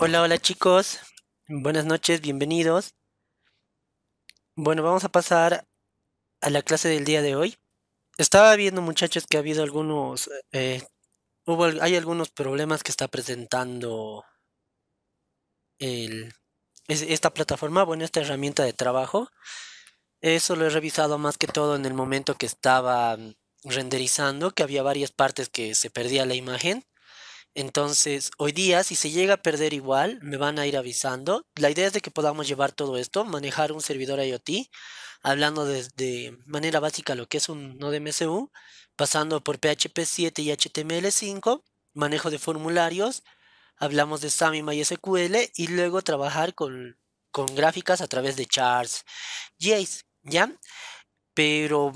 Hola, hola chicos. Buenas noches, bienvenidos. Bueno, vamos a pasar a la clase del día de hoy. Estaba viendo muchachos que ha habido algunos, eh, hubo, hay algunos problemas que está presentando esta plataforma, bueno, esta herramienta de trabajo. Eso lo he revisado más que todo en el momento que estaba renderizando, que había varias partes que se perdía la imagen. Entonces, hoy día, si se llega a perder igual, me van a ir avisando. La idea es de que podamos llevar todo esto, manejar un servidor IoT, hablando de, manera básica lo que es un NodeMCU, pasando por PHP 7 y HTML5, manejo de formularios, hablamos de y MySQL y luego trabajar con, gráficas a través de charts, JS, e, ¿ya? Pero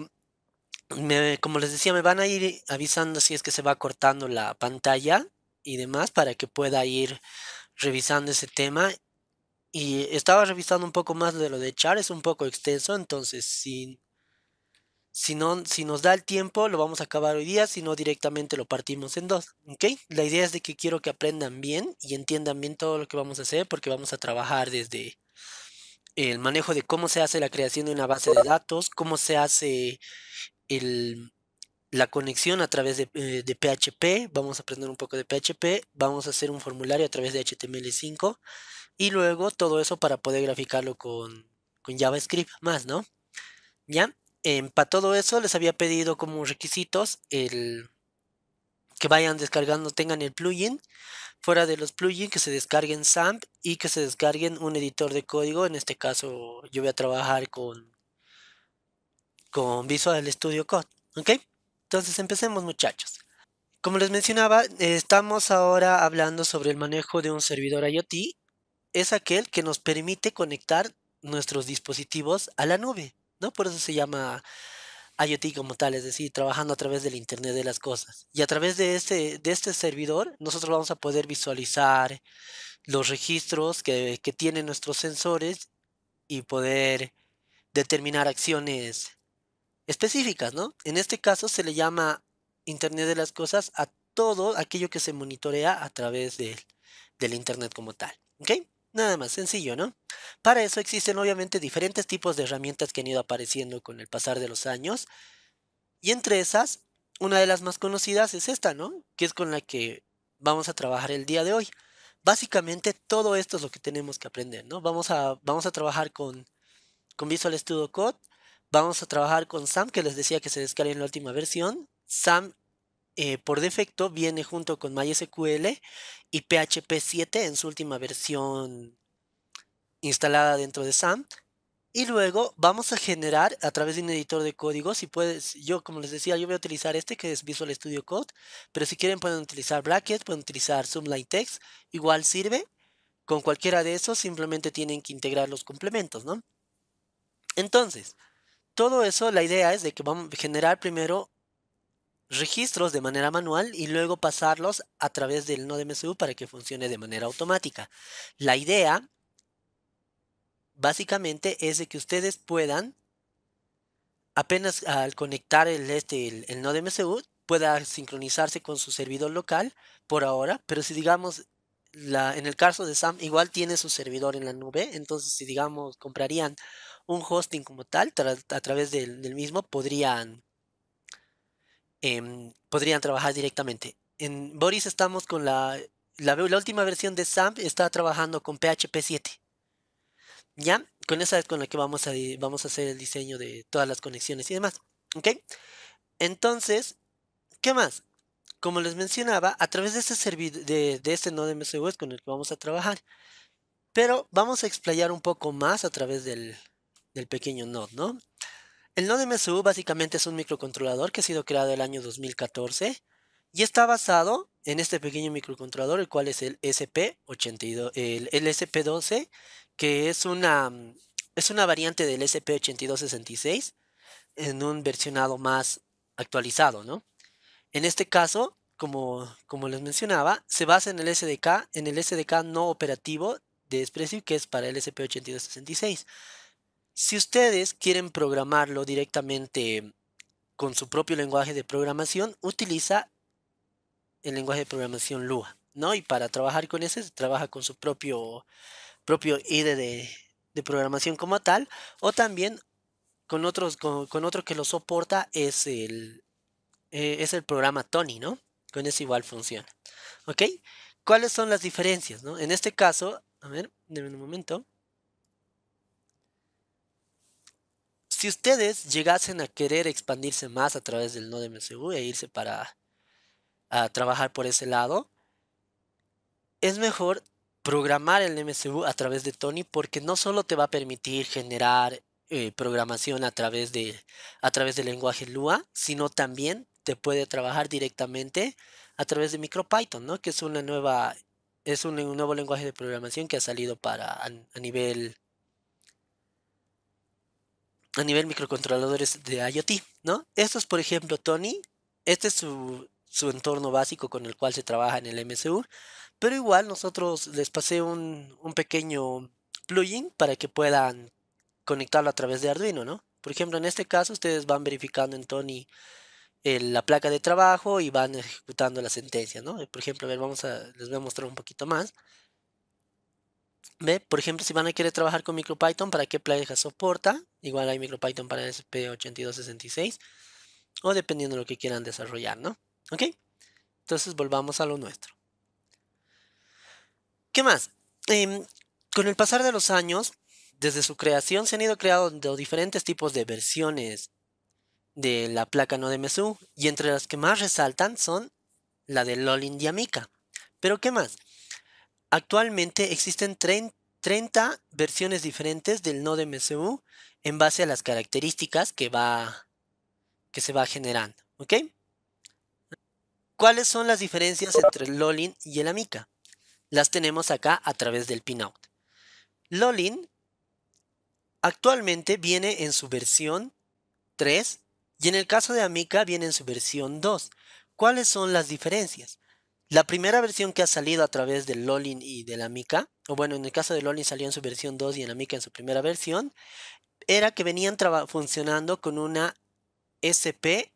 como les decía, me van a ir avisando si es que se va cortando la pantalla y demás para que pueda ir revisando ese tema. Y estaba revisando un poco más de lo de Char, es un poco extenso, entonces si, si, no, si nos da el tiempo lo vamos a acabar hoy día, si no directamente lo partimos en dos. ¿okay? La idea es de que quiero que aprendan bien y entiendan bien todo lo que vamos a hacer porque vamos a trabajar desde el manejo de cómo se hace la creación de una base de datos, cómo se hace el, la conexión a través de, PHP, eh, vamos a aprender un poco de PHP, vamos a hacer un formulario a través de HTML5 y luego todo eso para poder graficarlo con, JavaScript más, ¿no? Ya, em, para todo eso les había pedido como requisitos el que vayan descargando, tengan el plugin, fuera de los plugins que se descarguen SAMP y que se descarguen un editor de código, en este caso yo voy a trabajar con, con Visual Studio Code, ¿ok? Entonces empecemos muchachos. Como les mencionaba, estamos ahora hablando sobre el manejo de un servidor IoT. Es aquel que nos permite conectar nuestros dispositivos a la nube, ¿no? Por eso se llama IoT como tal, es decir, trabajando a través del Internet de las Cosas. Y a través de este, de este servidor, nosotros vamos a poder visualizar los registros que, que tienen nuestros sensores y poder determinar acciones específicas, ¿no? En este caso se le llama Internet de las Cosas a todo aquello que se monitorea a través del Internet como tal. ¿Ok? Nada más, sencillo, ¿no? Para eso existen obviamente diferentes tipos de herramientas que han ido apareciendo con el pasar de los años. Y entre esas, una de las más conocidas es esta, ¿no? Que es con la que vamos a trabajar el día de hoy. Básicamente todo esto es lo que tenemos que aprender, ¿no? Vamos a, vamos a trabajar con, con Visual Studio Code Vamos a trabajar con SAM, que les decía que se descarga en la última versión. SAM eh, por defecto viene junto con MySQL y PHP 7 en su última versión instalada dentro de SAM. Y luego vamos a generar a través de un editor de código, si puedes, yo como les decía, yo voy a utilizar este que es Visual Studio Code, pero si quieren pueden utilizar Bracket, pueden utilizar Sublime Text, igual sirve. Con cualquiera de esos simplemente tienen que integrar los complementos, ¿no? Entonces, todo eso, la idea es de que vamos a generar primero registros de manera manual y luego pasarlos a través del NodeMCU para que funcione de manera automática. La idea básicamente es de que ustedes puedan apenas al conectar el, este, el, el pueda sincronizarse con su servidor local por ahora, pero si digamos la, en el caso de SAM igual tiene su servidor en la nube, entonces si digamos comprarían un hosting como tal, a través del, mismo, podrían, em, podrían trabajar directamente. En Boris estamos con la, la, última versión de SAMP, está trabajando con PHP 7. ¿Ya? Con esa es con la que vamos a, vamos a hacer el diseño de todas las conexiones y demás. ¿Ok? Entonces, ¿qué más? Como les mencionaba, a través de este, servidor de este node MCU con el que vamos a trabajar. Pero vamos a explayar un poco más a través del, del pequeño Node, ¿no? El Node MSU básicamente es un microcontrolador que ha sido creado el año 2014 y está basado en este pequeño microcontrolador, el cual es el SP82, el, SP12, que es una, es una variante del SP8266 en un versionado más actualizado, ¿no? En este caso, como, como les mencionaba, se basa en el SDK, en el SDK no operativo de Expressive, que es para el SP8266. Si ustedes quieren programarlo directamente con su propio lenguaje de programación, utiliza el lenguaje de programación Lua, ¿no? Y para trabajar con ese, trabaja con su propio, propio IDE de, programación como tal, o también con, otros, con, otro que lo soporta es el, eh, es el programa Tony, ¿no? Con ese igual funciona. ¿Ok? ¿Cuáles son las diferencias? No? En este caso, a ver, denme un momento. si ustedes llegasen a querer expandirse más a través del node MCU e irse para a trabajar por ese lado, es mejor programar el MCU a través de Tony porque no solo te va a permitir generar eh, programación a través, de, a través del lenguaje Lua, sino también te puede trabajar directamente a través de MicroPython, ¿no? que es, una nueva, es un, nuevo lenguaje de programación que ha salido para, a nivel a nivel microcontroladores de IoT, ¿no? es, por ejemplo, Tony, este es su, su entorno básico con el cual se trabaja en el MCU, pero igual nosotros les pasé un, pequeño plugin para que puedan conectarlo a través de Arduino, ¿no? Por ejemplo, en este caso ustedes van verificando en Tony eh, la placa de trabajo y van ejecutando la sentencia, ¿no? Por ejemplo, a ver, vamos a, les voy a mostrar un poquito más. Por ejemplo, si van a querer trabajar con MicroPython, ¿para qué placa soporta? Igual hay MicroPython para SP8266. O dependiendo de lo que quieran desarrollar, ¿no? ¿Ok? Entonces volvamos a lo nuestro. ¿Qué más? Em, con el pasar de los años, desde su creación se han ido creando diferentes tipos de versiones de la placa no de Mesú. Y entre las que más resaltan son la de Lolin Diamica. Pero ¿qué más? Actualmente existen 30 versiones diferentes del Node MCU en base a las características que, que se va generando. ¿Cuáles son las diferencias entre el Lolin y el Amica? Las tenemos acá a través del pinout. Lolin actualmente viene en su versión 3 y en el caso de Amica viene en su versión 2. ¿Cuáles son las diferencias? La primera versión que ha salido a través del Lolin y de la Mica, o bueno, en el caso de Lolin salió en su versión 2 y en la Mica en su primera versión, era que venían funcionando con una SP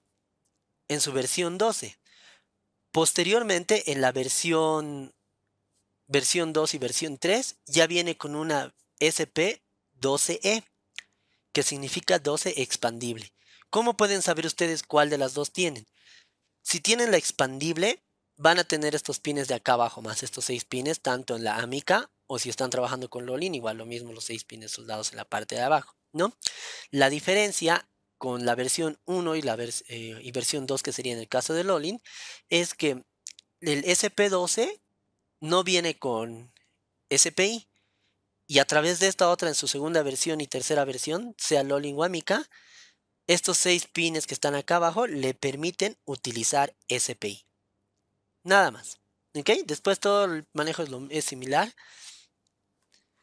en su versión 12. Posteriormente, en la versión, versión 2 y versión 3, ya viene con una SP 12E, e, que significa 12 expandible. ¿Cómo pueden saber ustedes cuál de las dos tienen? Si tienen la expandible, van a tener estos pines de acá abajo más estos seis pines, tanto en la amica o si están trabajando con Lolin, igual lo mismo los seis pines soldados en la parte de abajo, ¿no? La diferencia con la versión 1 y la eh, y versión 2 que sería en el caso de Lolin es que el SP12 no viene con SPI y a través de esta otra en su segunda versión y tercera versión, sea Lolin o Amica, estos seis pines que están acá abajo le permiten utilizar SPI. Nada más. ¿Ok? Después todo el manejo es, similar.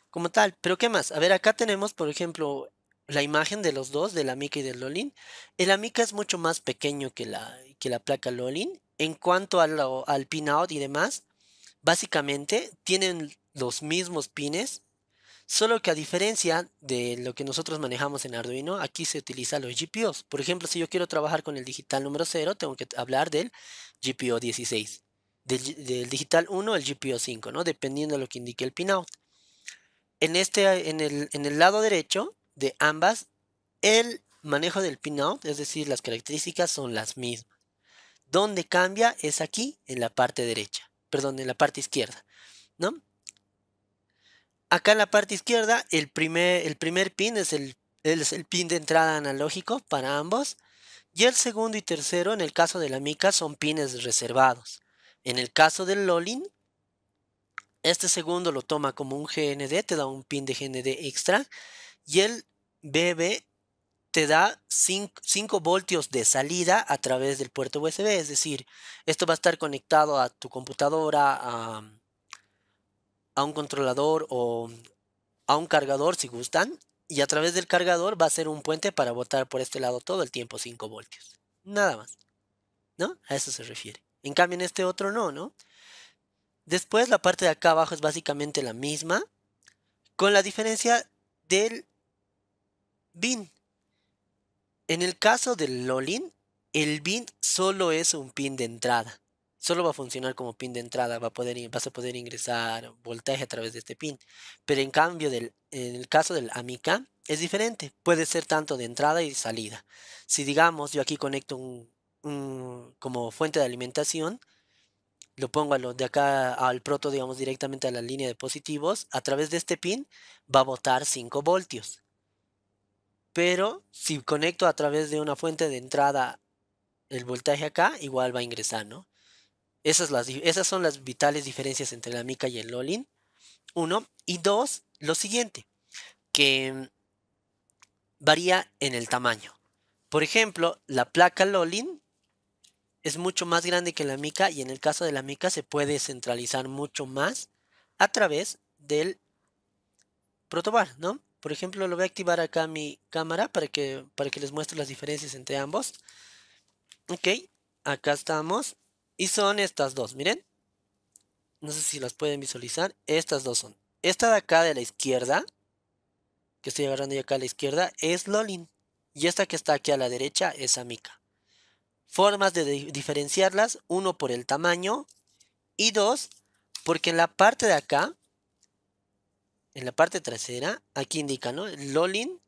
Como tal. Pero ¿qué más? A ver, acá tenemos, por ejemplo, la imagen de los dos, de la mica y del Lolin. El mica es mucho más pequeño que la, que la placa Lolin. En cuanto al pinout y demás, básicamente tienen los mismos pines, solo que a diferencia de lo que nosotros manejamos en Arduino, aquí se utilizan los GPIOs. Por ejemplo, si yo quiero trabajar con el digital número 0, tengo que hablar del GPIO 16 del, digital 1 al GPIO 5, ¿no? dependiendo de lo que indique el pinout. En, este, en, el, lado derecho de ambas, el manejo del pinout, es decir, las características son las mismas. Donde cambia es aquí, en la parte derecha, perdón, en la parte izquierda, ¿no? Acá en la parte izquierda, el primer, el primer pin es el, es el pin de entrada analógico para ambos. Y el segundo y tercero, en el caso de la mica, son pines reservados. En el caso del Lolin, este segundo lo toma como un GND, te da un pin de GND extra. Y el BB te da 5 voltios de salida a través del puerto USB. Es decir, esto va a estar conectado a tu computadora, a, un controlador o a un cargador si gustan. Y a través del cargador va a ser un puente para botar por este lado todo el tiempo 5 voltios. Nada más. ¿No? A eso se refiere. En cambio, en este otro no, ¿no? Después, la parte de acá abajo es básicamente la misma, con la diferencia del bin. En el caso del lolin, el bin solo es un pin de entrada. Solo va a funcionar como pin de entrada, va a poder, vas a poder ingresar voltaje a través de este pin. Pero en cambio, del, en el caso del Amica, es diferente. Puede ser tanto de entrada y salida. Si digamos, yo aquí conecto un como fuente de alimentación, lo pongo a de acá al proto, digamos, directamente a la línea de positivos, a través de este pin va a botar 5 voltios. Pero si conecto a través de una fuente de entrada el voltaje acá, igual va a ingresar, Esas, esas son las vitales diferencias entre la mica y el Lolin. Uno. Y dos, lo siguiente, que varía en el tamaño. Por ejemplo, la placa Lolin es mucho más grande que la mica y en el caso de la mica se puede centralizar mucho más a través del protobar, ¿no? Por ejemplo, lo voy a activar acá mi cámara para que, para que les muestre las diferencias entre ambos. Ok, acá estamos. Y son estas dos, miren. No sé si las pueden visualizar. Estas dos son. Esta de acá de la izquierda, que estoy agarrando yo acá a la izquierda, es Lolin. Y esta que está aquí a la derecha es Amica. Formas de diferenciarlas, uno por el tamaño y dos porque en la parte de acá, en la parte trasera, aquí indica, ¿no? Lolin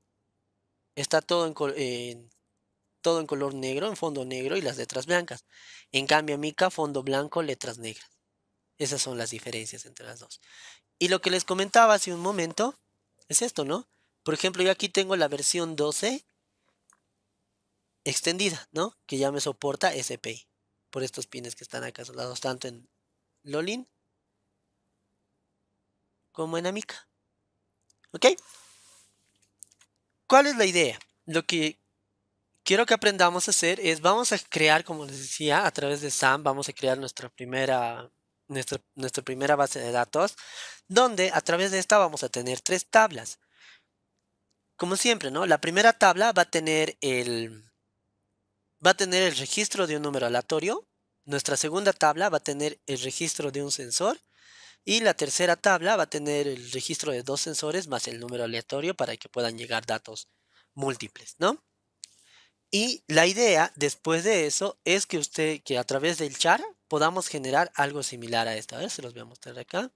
está todo en, todo en color negro, en fondo negro y las letras blancas. En cambio, Mica, fondo blanco, letras negras. Esas son las diferencias entre las dos. Y lo que les comentaba hace un momento es esto, ¿no? Por ejemplo, yo aquí tengo la versión 12 extendida, ¿no? Que ya me soporta SPI por estos pines que están acá soldados tanto en Lolin como en Amica. ¿Ok? ¿Cuál es la idea? Lo que quiero que aprendamos a hacer es, vamos a crear, como les decía, a través de SAM, vamos a crear nuestra primera, nuestra, nuestra primera base de datos, donde a través de esta vamos a tener tres tablas. Como siempre, ¿no? La primera tabla va a tener el, va a tener el registro de un número aleatorio, nuestra segunda tabla va a tener el registro de un sensor y la tercera tabla va a tener el registro de dos sensores más el número aleatorio para que puedan llegar datos múltiples, ¿no? Y la idea después de eso es que usted, que a través del char podamos generar algo similar a esta, A ver, se los voy a mostrar acá.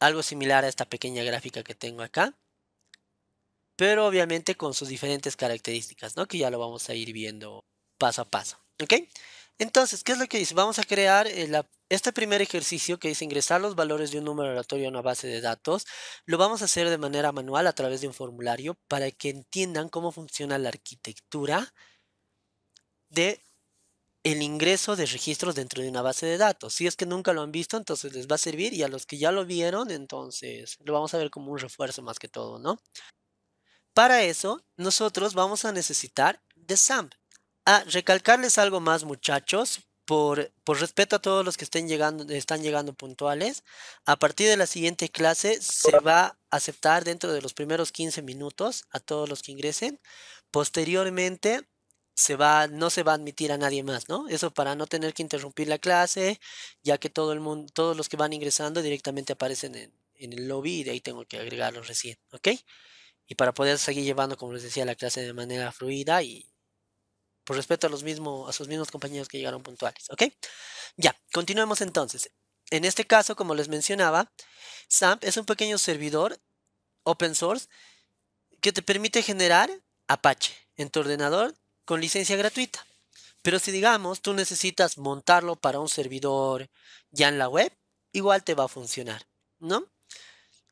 Algo similar a esta pequeña gráfica que tengo acá pero obviamente con sus diferentes características, ¿no? Que ya lo vamos a ir viendo paso a paso, ¿ok? Entonces, ¿qué es lo que dice? Vamos a crear eh, este primer ejercicio que dice ingresar los valores de un número aleatorio a una base de datos. Lo vamos a hacer de manera manual a través de un formulario para que entiendan cómo funciona la arquitectura de el ingreso de registros dentro de una base de datos. Si es que nunca lo han visto, entonces les va a servir y a los que ya lo vieron, entonces lo vamos a ver como un refuerzo más que todo, ¿no? Para eso, nosotros vamos a necesitar de SAMP. Ah, recalcarles algo más, muchachos, por, por, respeto a todos los que estén llegando, están llegando puntuales, a partir de la siguiente clase se va a aceptar dentro de los primeros 15 minutos a todos los que ingresen. Posteriormente se va, no se va a admitir a nadie más, ¿no? Eso para no tener que interrumpir la clase, ya que todo el mundo, todos los que van ingresando directamente aparecen en, en el lobby y de ahí tengo que agregarlos recién, ¿ok? y para poder seguir llevando, como les decía, la clase de manera fluida y por respeto a los mismos, a sus mismos compañeros que llegaron puntuales, ¿ok? Ya, continuemos entonces. En este caso, como les mencionaba, SAMP es un pequeño servidor open source que te permite generar Apache en tu ordenador con licencia gratuita. Pero si digamos tú necesitas montarlo para un servidor ya en la web, igual te va a funcionar, ¿no?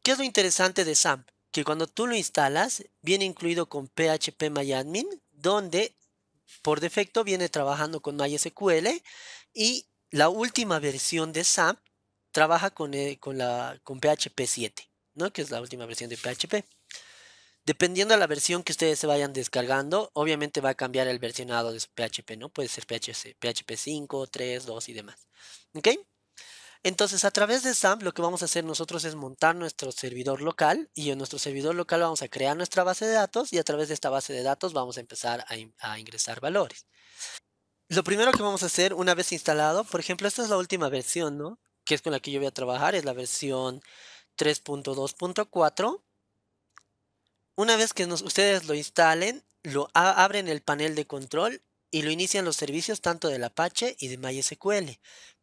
¿Qué es lo interesante de SAMP? que cuando tú lo instalas, viene incluido con PHP MyAdmin, donde por defecto viene trabajando con MySQL y la última versión de SAM trabaja con, eh, con, la, con PHP 7, ¿no? que es la última versión de PHP. Dependiendo de la versión que ustedes se vayan descargando, obviamente va a cambiar el versionado de su PHP, ¿no? Puede ser PHP 5, 3, 2 y demás. ¿Ok? Entonces, a través de SAMP lo que vamos a hacer nosotros es montar nuestro servidor local y en nuestro servidor local vamos a crear nuestra base de datos y a través de esta base de datos vamos a empezar a, ingresar valores. Lo primero que vamos a hacer una vez instalado, por ejemplo, esta es la última versión, ¿no? Que es con la que yo voy a trabajar, es la versión 3.2.4. Una vez que ustedes lo instalen, lo abren el panel de control y lo inician los servicios tanto del Apache y de MySQL.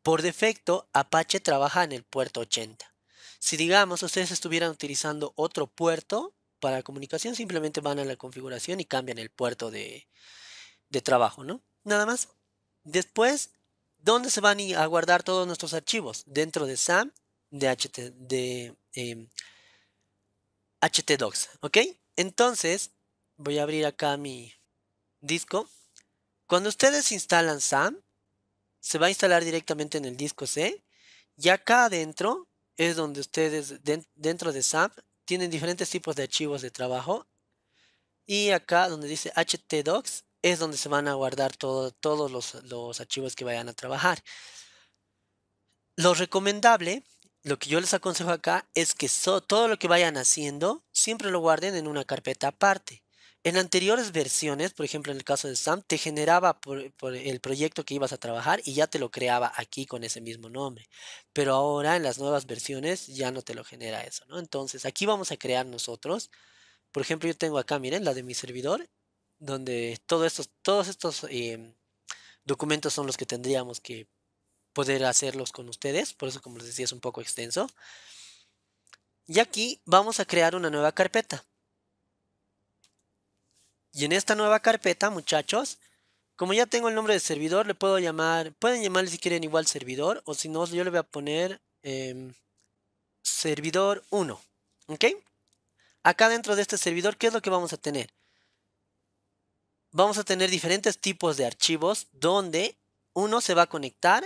Por defecto, Apache trabaja en el puerto 80. Si digamos ustedes estuvieran utilizando otro puerto para comunicación, simplemente van a la configuración y cambian el puerto de, trabajo, ¿no? Nada más. Después, ¿dónde se van a guardar todos nuestros archivos? Dentro de SAM, de, HT, de em, HTDocs, ¿ok? Entonces, voy a abrir acá mi disco. Cuando ustedes instalan SAM, se va a instalar directamente en el disco C. Y acá adentro es donde ustedes, dentro de SAP, tienen diferentes tipos de archivos de trabajo. Y acá donde dice htdocs es donde se van a guardar todos los, archivos que vayan a trabajar. Lo recomendable lo que yo les aconsejo acá es que todo lo que vayan haciendo siempre lo guarden en una carpeta aparte. En anteriores versiones, por ejemplo en el caso de SAM, te generaba por, el proyecto que ibas a trabajar y ya te lo creaba aquí con ese mismo nombre. Pero ahora en las nuevas versiones ya no te lo genera eso, ¿no? Entonces aquí vamos a crear nosotros. Por ejemplo, yo tengo acá, miren, la de mi servidor, donde todos estos em, documentos son los que tendríamos que poder hacerlos con ustedes. Por eso, como les decía, es un poco extenso. Y aquí vamos a crear una nueva carpeta. Y en esta nueva carpeta, muchachos, como ya tengo el nombre de servidor, le puedo llamar, pueden llamarle si quieren igual servidor, o si no, yo le voy a poner em, servidor 1, ¿ok? Acá dentro de este servidor, ¿qué es lo que vamos a tener? Vamos a tener diferentes tipos de archivos donde uno se va a conectar,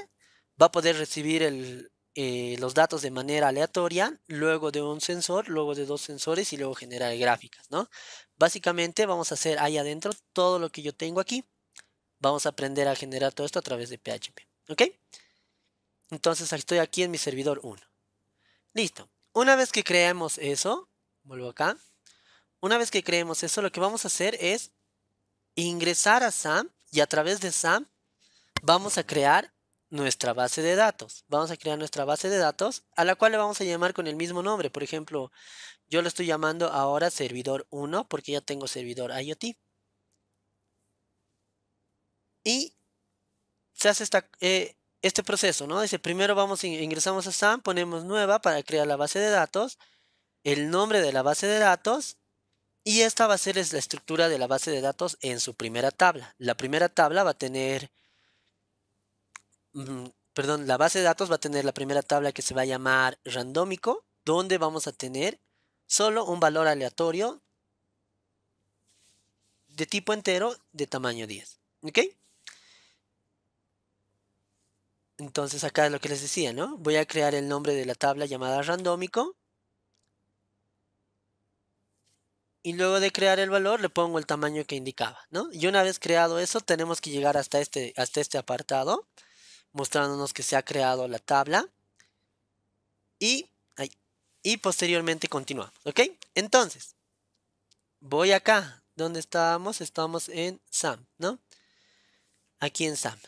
va a poder recibir el, eh, los datos de manera aleatoria, luego de un sensor, luego de dos sensores y luego generar gráficas, ¿no? Básicamente vamos a hacer ahí adentro todo lo que yo tengo aquí. Vamos a aprender a generar todo esto a través de PHP, ¿ok? Entonces estoy aquí en mi servidor 1. Listo. Una vez que creemos eso, vuelvo acá. Una vez que creemos eso, lo que vamos a hacer es ingresar a SAM y a través de SAM vamos a crear nuestra base de datos. Vamos a crear nuestra base de datos a la cual le vamos a llamar con el mismo nombre. Por ejemplo, yo lo estoy llamando ahora servidor 1 porque ya tengo servidor IoT. Y se hace eh, este proceso, ¿no? Dice, primero vamos, ingresamos a SAM, ponemos nueva para crear la base de datos, el nombre de la base de datos y esta va a ser la estructura de la base de datos en su primera tabla. La primera tabla va a tener perdón, la base de datos va a tener la primera tabla que se va a llamar randómico, donde vamos a tener solo un valor aleatorio de tipo entero de tamaño 10. ¿Ok? Entonces acá es lo que les decía, ¿no? Voy a crear el nombre de la tabla llamada randómico. Y luego de crear el valor le pongo el tamaño que indicaba, ¿no? Y una vez creado eso tenemos que llegar hasta este, hasta este apartado mostrándonos que se ha creado la tabla. Y, y posteriormente continuamos, ¿ok? Entonces, voy acá. ¿Dónde estábamos? Estamos en SAM, ¿no? Aquí en SAM.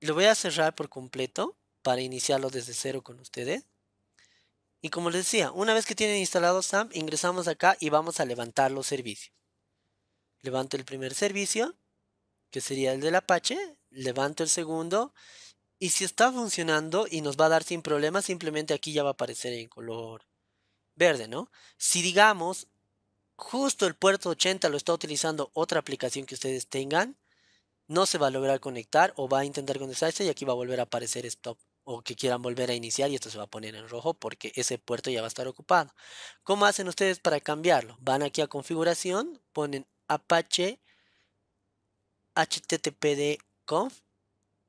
Lo voy a cerrar por completo para iniciarlo desde cero con ustedes. Y como les decía, una vez que tienen instalado SAM, ingresamos acá y vamos a levantar los servicios levanto el primer servicio, que sería el del Apache, levanto el segundo, y si está funcionando y nos va a dar sin problema, simplemente aquí ya va a aparecer en color verde, ¿no? Si digamos, justo el puerto 80 lo está utilizando otra aplicación que ustedes tengan, no se va a lograr conectar o va a intentar conectarse y aquí va a volver a aparecer stop o que quieran volver a iniciar y esto se va a poner en rojo porque ese puerto ya va a estar ocupado. ¿Cómo hacen ustedes para cambiarlo? Van aquí a configuración, ponen apache httpd.conf.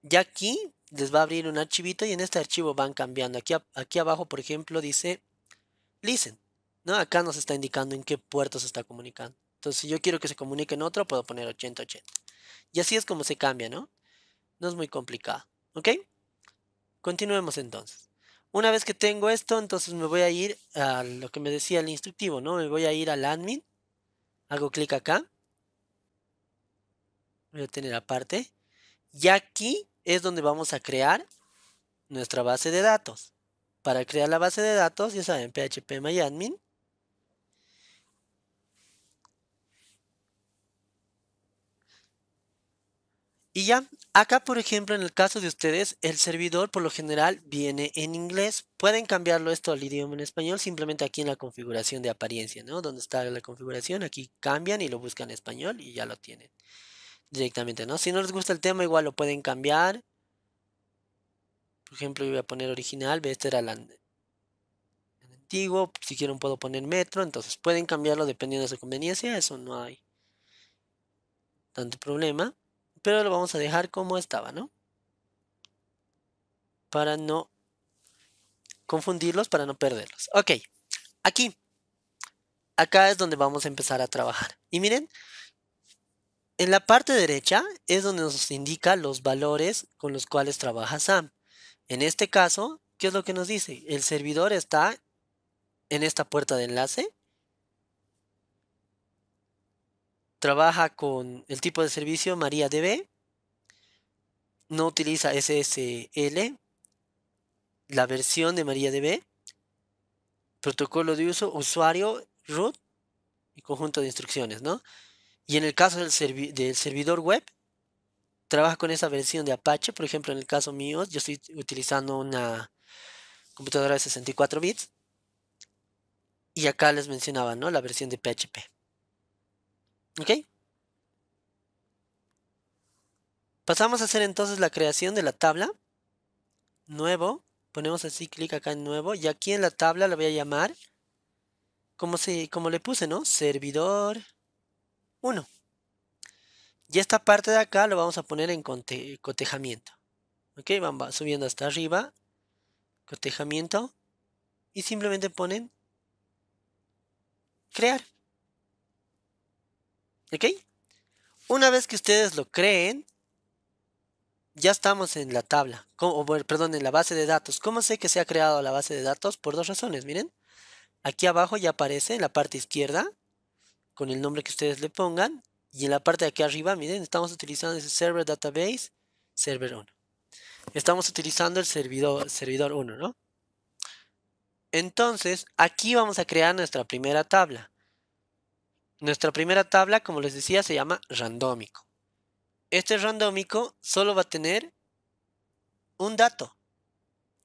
y aquí les va a abrir un archivito y en este archivo van cambiando. Aquí, aquí abajo, por ejemplo, dice listen. ¿no? Acá nos está indicando en qué puerto se está comunicando. Entonces, si yo quiero que se comunique en otro, puedo poner 8080. Y así es como se cambia, ¿no? No es muy complicado. ¿Ok? Continuemos entonces. Una vez que tengo esto, entonces me voy a ir a lo que me decía el instructivo, ¿no? Me voy a ir al admin. Hago clic acá voy a tener aparte. Y aquí es donde vamos a crear nuestra base de datos. Para crear la base de datos, ya saben, PHP MyAdmin. Y ya, acá por ejemplo en el caso de ustedes, el servidor por lo general viene en inglés. Pueden cambiarlo esto al idioma en español, simplemente aquí en la configuración de apariencia, ¿no? Donde está la configuración, aquí cambian y lo buscan en español y ya lo tienen directamente, ¿no? Si no les gusta el tema, igual lo pueden cambiar. Por ejemplo, yo voy a poner original, este era el, antiguo. Si quieren puedo poner metro, entonces pueden cambiarlo dependiendo de su conveniencia, eso no hay tanto problema. Pero lo vamos a dejar como estaba, ¿no? Para no confundirlos, para no perderlos. Ok, aquí. Acá es donde vamos a empezar a trabajar. Y miren, en la parte derecha es donde nos indica los valores con los cuales trabaja SAM. En este caso, ¿qué es lo que nos dice? El servidor está en esta puerta de enlace. Trabaja con el tipo de servicio MariaDB. No utiliza SSL. La versión de MariaDB. Protocolo de uso, usuario, root y conjunto de instrucciones, ¿no? Y en el caso del, servidor web, trabaja con esa versión de Apache. Por ejemplo, en el caso mío, yo estoy utilizando una computadora de 64 bits. Y acá les mencionaba, ¿no? La versión de PHP. ¿Ok? Pasamos a hacer entonces la creación de la tabla. Nuevo. Ponemos así clic acá en nuevo. Y aquí en la tabla la voy a llamar. Como, como le puse, ¿no? Servidor. Uno. Y esta parte de acá lo vamos a poner en cotejamiento. Ok, van subiendo hasta arriba. Cotejamiento. Y simplemente ponen crear. ¿Ok? Una vez que ustedes lo creen, ya estamos en la tabla, perdón, en la base de datos. ¿Cómo sé que se ha creado la base de datos? Por dos razones, miren. Aquí abajo ya aparece en la parte izquierda con el nombre que ustedes le pongan. Y en la parte de aquí arriba, miren, estamos utilizando ese server database, server 1. Estamos utilizando el servidor, servidor 1, ¿no? Entonces, aquí vamos a crear nuestra primera tabla. Nuestra primera tabla, como les decía, se llama randómico. Este randómico solo va a tener un dato,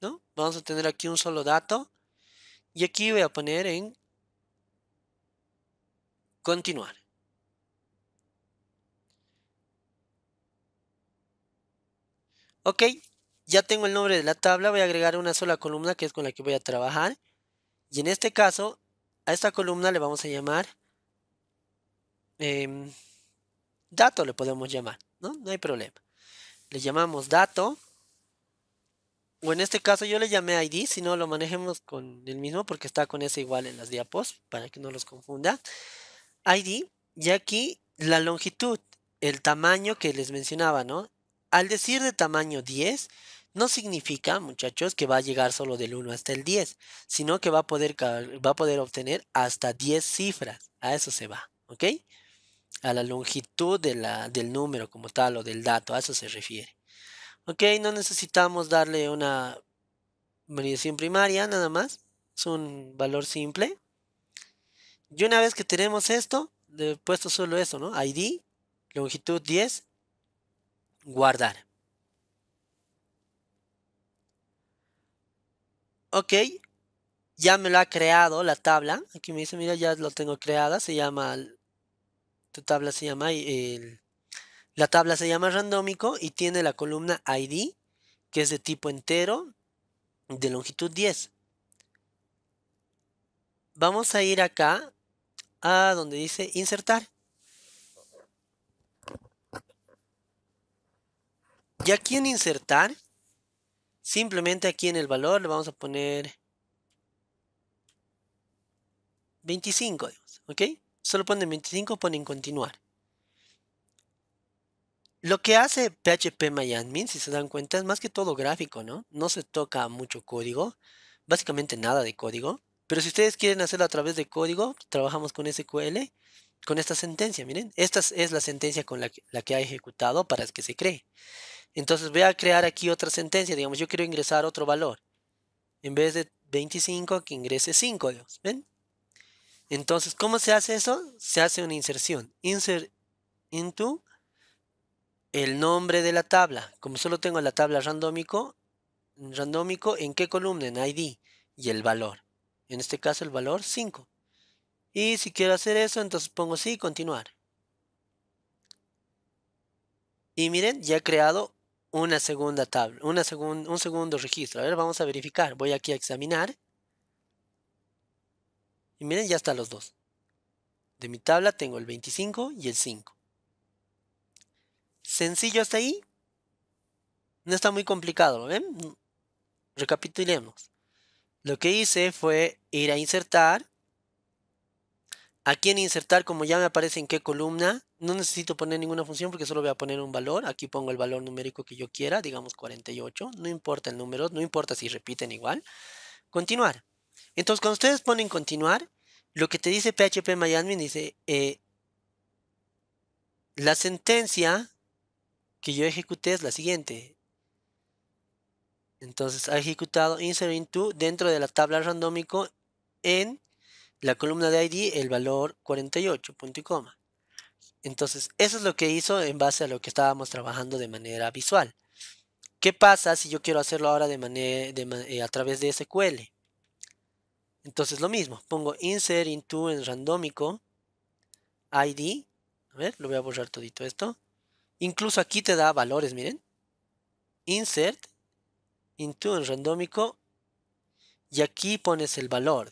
¿no? Vamos a tener aquí un solo dato. Y aquí voy a poner en Continuar. Ok, ya tengo el nombre de la tabla, voy a agregar una sola columna que es con la que voy a trabajar. Y en este caso, a esta columna le vamos a llamar em, dato, le podemos llamar, ¿no? No hay problema. Le llamamos dato. O en este caso yo le llamé ID, si no lo manejemos con el mismo porque está con S igual en las diapos, para que no los confunda. ID y aquí la longitud, el tamaño que les mencionaba, ¿no? Al decir de tamaño 10, no significa, muchachos, que va a llegar solo del 1 hasta el 10, sino que va a poder, va a poder obtener hasta 10 cifras. A eso se va, ¿ok? A la longitud del número como tal o del dato, a eso se refiere. Ok, no necesitamos darle una medición primaria nada más, es un valor simple. Y una vez que tenemos esto, le he puesto solo eso, ¿no? ID, longitud 10, guardar. Ok, ya me lo ha creado la tabla. Aquí me dice, mira, ya lo tengo creada. Se llama, tu tabla se llama, el, la tabla se llama randómico y tiene la columna ID, que es de tipo entero, de longitud 10. Vamos a ir acá a donde dice insertar. Y aquí en insertar, simplemente aquí en el valor le vamos a poner 25, ¿ok? Solo ponen 25, ponen continuar. Lo que hace PHP MyAdmin, si se dan cuenta, es más que todo gráfico, ¿no? No se toca mucho código, básicamente nada de código. Pero si ustedes quieren hacerlo a través de código, trabajamos con SQL, con esta sentencia, miren. Esta es la sentencia con la que, ha ejecutado para que se cree. Entonces voy a crear aquí otra sentencia, digamos, yo quiero ingresar otro valor. En vez de 25, que ingrese 5, ¿ven? Entonces, ¿cómo se hace eso? Se hace una inserción. Insert into el nombre de la tabla. Como solo tengo la tabla randómico, randómico ¿en qué columna? En ID y el valor. En este caso el valor 5. Y si quiero hacer eso, entonces pongo sí y continuar. Y miren, ya he creado una segunda tabla, una un segundo registro. A ver, vamos a verificar. Voy aquí a examinar. Y miren, ya están los dos. De mi tabla tengo el 25 y el 5. Sencillo hasta ahí. No está muy complicado, ¿lo ven? Recapitulemos. Lo que hice fue ir a insertar. Aquí en insertar, como ya me aparece en qué columna, no necesito poner ninguna función porque solo voy a poner un valor. Aquí pongo el valor numérico que yo quiera, digamos 48. No importa el número, no importa si repiten igual. Continuar. Entonces, cuando ustedes ponen continuar, lo que te dice PHP Miami dice, eh, la sentencia que yo ejecuté es la siguiente. Entonces ha ejecutado insert into dentro de la tabla randómico en la columna de ID el valor 48, punto y coma. Entonces eso es lo que hizo en base a lo que estábamos trabajando de manera visual. ¿Qué pasa si yo quiero hacerlo ahora de manera, eh, a través de SQL? Entonces lo mismo, pongo insert into en randómico ID. A ver, lo voy a borrar todito esto. Incluso aquí te da valores, miren. Insert en randómico y aquí pones el valor.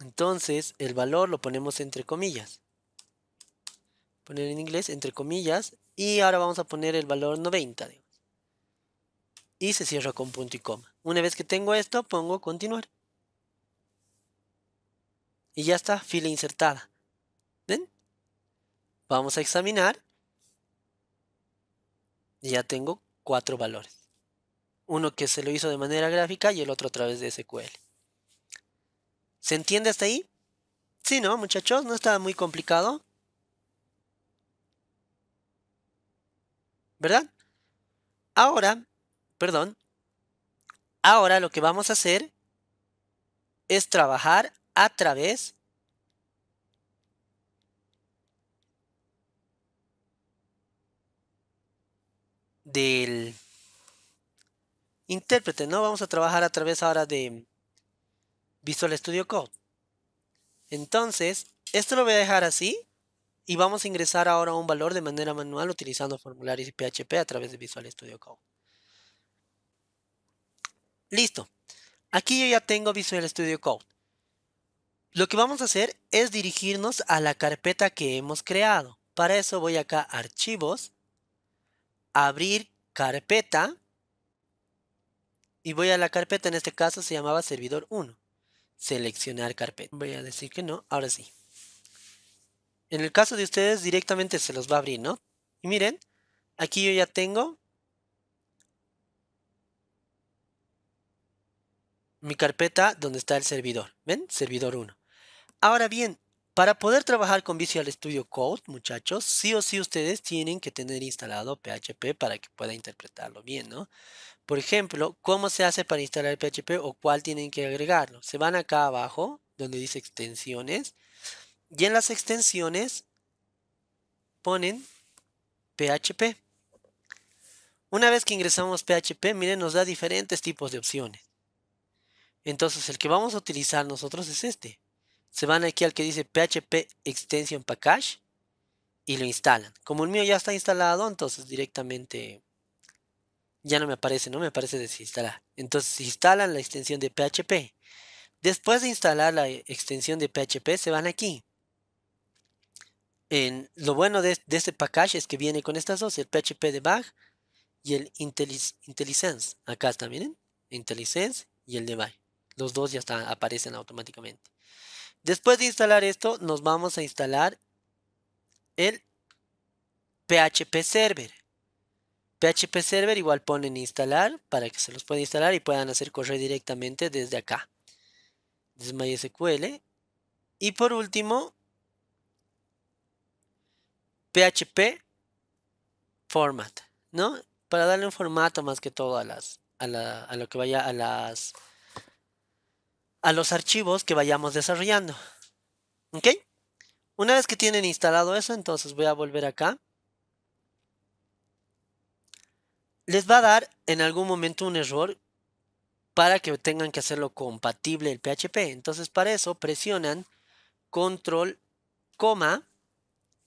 Entonces el valor lo ponemos entre comillas. Poner en inglés entre comillas y ahora vamos a poner el valor 90. Y se cierra con punto y coma. Una vez que tengo esto pongo continuar. Y ya está, fila insertada. ¿Ven? Vamos a examinar. Ya tengo cuatro valores. Uno que se lo hizo de manera gráfica y el otro a través de SQL. ¿Se entiende hasta ahí? Sí, ¿no, muchachos? No está muy complicado. ¿Verdad? Ahora, perdón, ahora lo que vamos a hacer es trabajar a través del intérprete, ¿no? Vamos a trabajar a través ahora de Visual Studio Code. Entonces, esto lo voy a dejar así y vamos a ingresar ahora un valor de manera manual utilizando formularios y PHP a través de Visual Studio Code. Listo. Aquí yo ya tengo Visual Studio Code. Lo que vamos a hacer es dirigirnos a la carpeta que hemos creado. Para eso voy acá a Archivos, abrir carpeta y voy a la carpeta, en este caso se llamaba servidor 1. Seleccionar carpeta. Voy a decir que no, ahora sí. En el caso de ustedes directamente se los va a abrir, ¿no? Y miren, aquí yo ya tengo mi carpeta donde está el servidor. ¿Ven? Servidor 1. Ahora bien, para poder trabajar con Visual Studio Code, muchachos, sí o sí ustedes tienen que tener instalado PHP para que pueda interpretarlo bien, ¿no? Por ejemplo, ¿cómo se hace para instalar PHP o cuál tienen que agregarlo? Se van acá abajo, donde dice extensiones, y en las extensiones ponen PHP. Una vez que ingresamos PHP, miren, nos da diferentes tipos de opciones. Entonces, el que vamos a utilizar nosotros es este se van aquí al que dice PHP Extension Package y lo instalan. Como el mío ya está instalado, entonces directamente ya no me aparece, no me aparece desinstalar. Entonces instalan la extensión de PHP. Después de instalar la extensión de PHP, se van aquí. En, lo bueno de, este package es que viene con estas dos, el PHP debug y el IntelliSense. Acá está, miren, IntelliSense y el debug. Los dos ya están, aparecen automáticamente. Después de instalar esto, nos vamos a instalar el PHP Server. PHP Server igual ponen instalar para que se los pueda instalar y puedan hacer correr directamente desde acá. Desde MySQL. Y por último, PHP Format, ¿no? Para darle un formato más que todo a, las, a lo que vaya a las a los archivos que vayamos desarrollando. ¿Ok? Una vez que tienen instalado eso, entonces voy a volver acá. Les va a dar en algún momento un error para que tengan que hacerlo compatible el PHP. Entonces para eso presionan control, coma,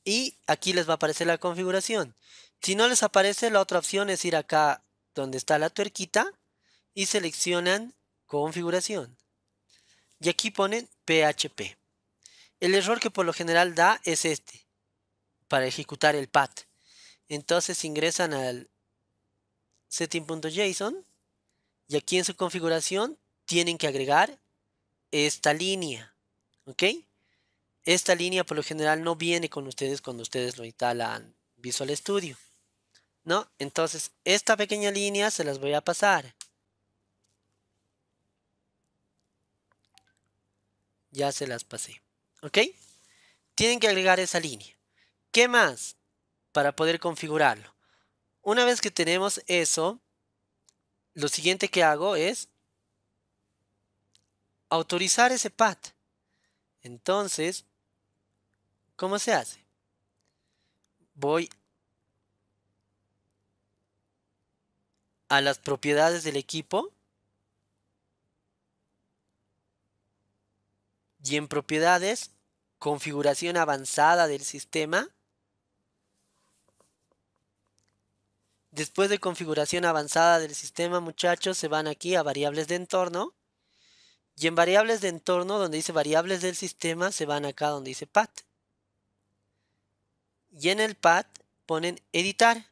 y aquí les va a aparecer la configuración. Si no les aparece, la otra opción es ir acá donde está la tuerquita y seleccionan configuración. Y aquí ponen PHP. El error que por lo general da es este, para ejecutar el path. Entonces ingresan al setting.json y aquí en su configuración tienen que agregar esta línea. ¿Ok? Esta línea por lo general no viene con ustedes cuando ustedes lo instalan Visual Studio. ¿No? Entonces, esta pequeña línea se las voy a pasar. Ya se las pasé. ¿Ok? Tienen que agregar esa línea. ¿Qué más? Para poder configurarlo. Una vez que tenemos eso, lo siguiente que hago es autorizar ese pad. Entonces, ¿cómo se hace? Voy a las propiedades del equipo Y en propiedades, configuración avanzada del sistema. Después de configuración avanzada del sistema, muchachos, se van aquí a variables de entorno. Y en variables de entorno, donde dice variables del sistema, se van acá donde dice path. Y en el path ponen editar.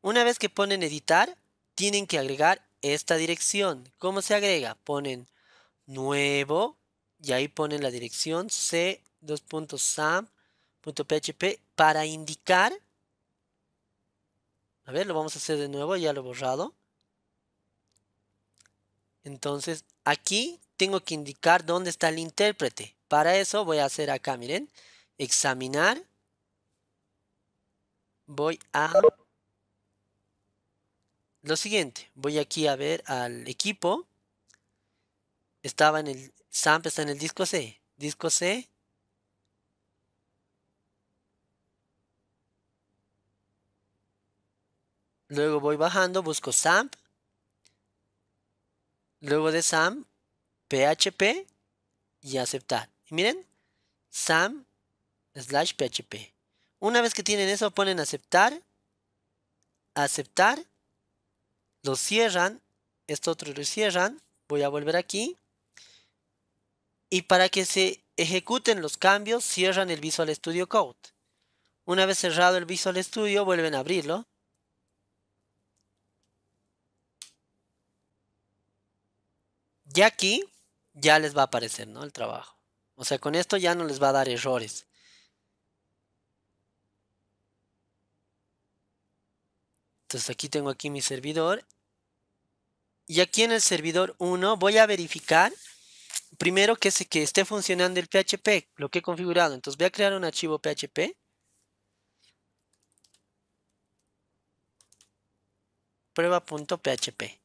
Una vez que ponen editar, tienen que agregar esta dirección. ¿Cómo se agrega? Ponen nuevo y ahí ponen la dirección c 2samphp para indicar. A ver, lo vamos a hacer de nuevo, ya lo he borrado. Entonces, aquí tengo que indicar dónde está el intérprete. Para eso voy a hacer acá, miren, examinar. Voy a lo siguiente, voy aquí a ver al equipo estaba en el. Samp está en el disco C. Disco C. Luego voy bajando, busco SAMP. Luego de SAMP, PHP y aceptar. Y miren, SAMP slash PHP. Una vez que tienen eso, ponen aceptar, aceptar, lo cierran, esto otro lo cierran, voy a volver aquí, y para que se ejecuten los cambios cierran el Visual Studio Code. Una vez cerrado el Visual Studio vuelven a abrirlo. Y aquí ya les va a aparecer ¿no? el trabajo. O sea, con esto ya no les va a dar errores. Entonces aquí tengo aquí mi servidor. Y aquí en el servidor 1 voy a verificar primero que, se, que esté funcionando el PHP, lo que he configurado. Entonces voy a crear un archivo PHP. Prueba.php.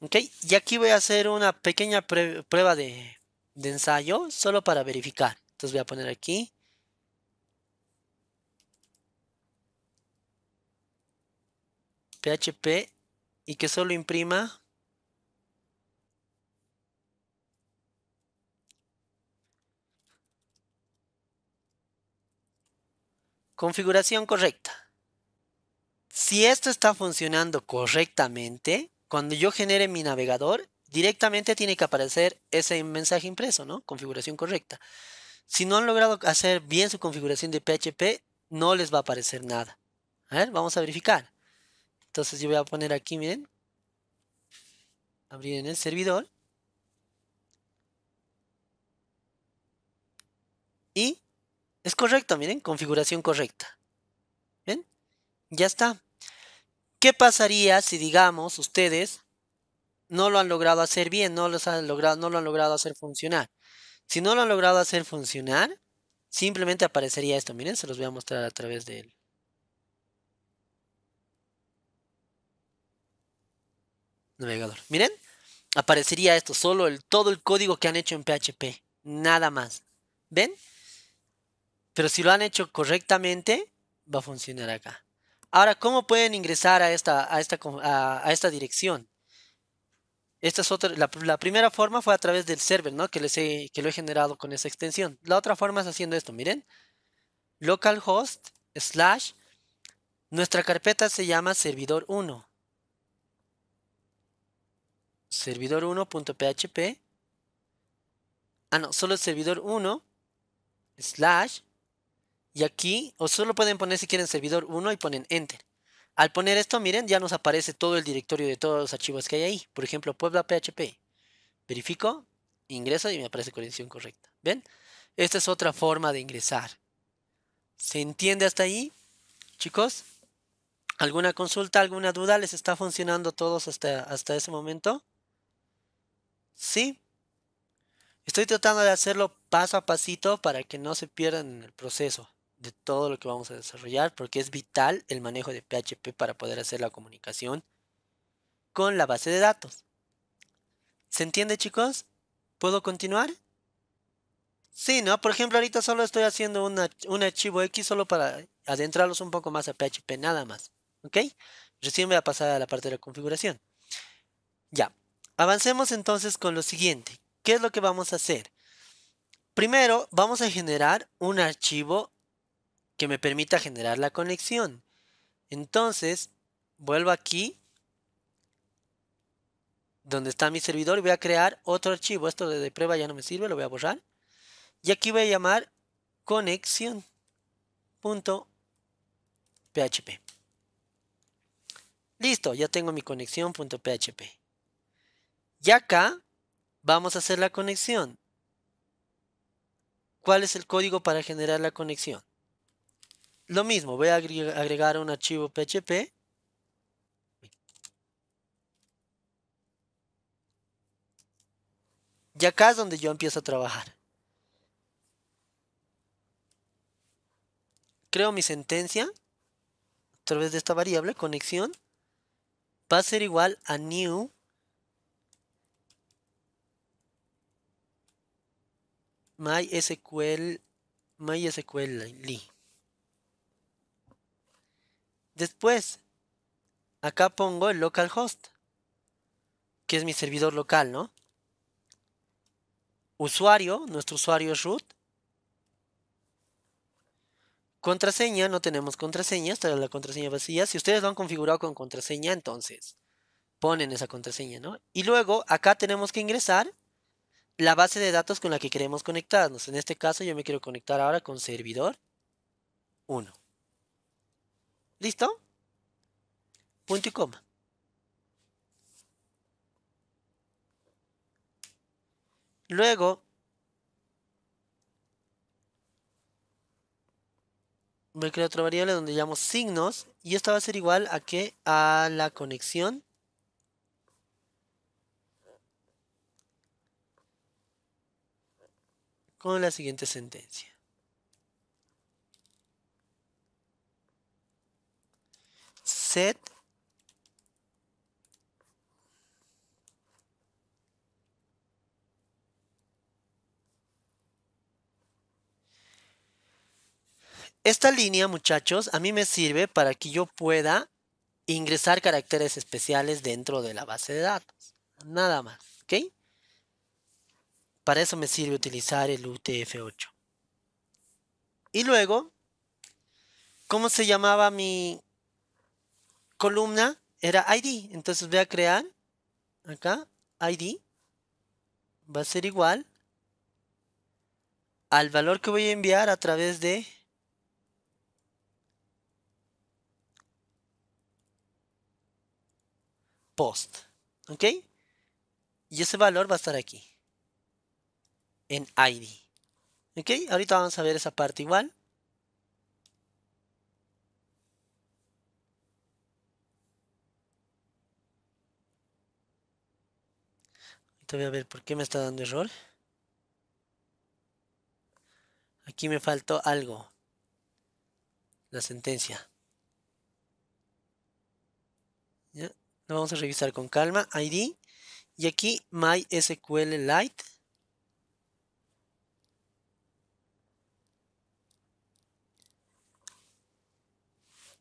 Ok, y aquí voy a hacer una pequeña prueba de ensayo solo para verificar. Entonces voy a poner aquí PHP y que solo imprima Configuración correcta. Si esto está funcionando correctamente, cuando yo genere mi navegador, directamente tiene que aparecer ese mensaje impreso, ¿no? Configuración correcta. Si no han logrado hacer bien su configuración de PHP, no les va a aparecer nada. A ver, vamos a verificar. Entonces yo voy a poner aquí, miren, abrir en el servidor. Y es correcto, miren, configuración correcta. ¿Ven? Ya está. ¿Qué pasaría si, digamos, ustedes no lo han logrado hacer bien, no, los han logrado, no lo han logrado hacer funcionar? Si no lo han logrado hacer funcionar, simplemente aparecería esto. Miren, se los voy a mostrar a través del navegador. Miren, aparecería esto, solo el, todo el código que han hecho en PHP, nada más. ¿Ven? Pero si lo han hecho correctamente, va a funcionar acá. Ahora, ¿cómo pueden ingresar a esta, esta, a, esta dirección? Esta es otra, la, primera forma fue a través del server, ¿no? Que, que lo he generado con esa extensión. La otra forma es haciendo esto, miren. Localhost slash. Nuestra carpeta se llama servidor 1. Servidor 1.php. Ah, no, solo servidor 1 slash y aquí, o solo pueden poner si quieren servidor 1 y ponen enter. Al poner esto, miren, ya nos aparece todo el directorio de todos los archivos que hay ahí. Por ejemplo, Puebla PHP. Verifico, ingreso y me aparece conexión correcta. ¿Ven? Esta es otra forma de ingresar. ¿Se entiende hasta ahí? Chicos, ¿alguna consulta, alguna duda? ¿Les está funcionando todos hasta, hasta ese momento? Sí. Estoy tratando de hacerlo paso a pasito para que no se pierdan en el proceso de todo lo que vamos a desarrollar porque es vital el manejo de PHP para poder hacer la comunicación con la base de datos. ¿Se entiende chicos? ¿Puedo continuar? Sí, ¿no? Por ejemplo, ahorita solo estoy haciendo un archivo X solo para adentrarlos un poco más a PHP, nada más. ¿Ok? Recién voy a pasar a la parte de la configuración. Ya. Avancemos entonces con lo siguiente. ¿Qué es lo que vamos a hacer? Primero, vamos a generar un archivo que me permita generar la conexión. Entonces, vuelvo aquí, donde está mi servidor, y voy a crear otro archivo. Esto de prueba ya no me sirve, lo voy a borrar. Y aquí voy a llamar conexión.php. Listo, ya tengo mi conexión.php. Y acá vamos a hacer la conexión. ¿Cuál es el código para generar la conexión? Lo mismo, voy a agregar un archivo PHP. Y acá es donde yo empiezo a trabajar. Creo mi sentencia a través de esta variable, conexión, va a ser igual a new MySQL MySQL Después, acá pongo el localhost, que es mi servidor local, ¿no? Usuario, nuestro usuario es root. Contraseña, no tenemos contraseña, está la contraseña vacía. Si ustedes lo han configurado con contraseña, entonces ponen esa contraseña, ¿no? Y luego acá tenemos que ingresar la base de datos con la que queremos conectarnos. En este caso yo me quiero conectar ahora con servidor 1. ¿Listo? Punto y coma. Luego, a crear otra variable donde llamo signos y esto va a ser igual a que a la conexión con la siguiente sentencia. set Esta línea, muchachos, a mí me sirve para que yo pueda ingresar caracteres especiales dentro de la base de datos. Nada más, ¿ok? Para eso me sirve utilizar el UTF-8. Y luego, ¿cómo se llamaba mi columna era ID. Entonces voy a crear acá ID. Va a ser igual al valor que voy a enviar a través de post. ¿Ok? Y ese valor va a estar aquí. En ID. ¿Ok? Ahorita vamos a ver esa parte igual. voy a ver por qué me está dando error. Aquí me faltó algo. La sentencia. ¿Ya? Lo vamos a revisar con calma. ID. Y aquí MySQL Lite.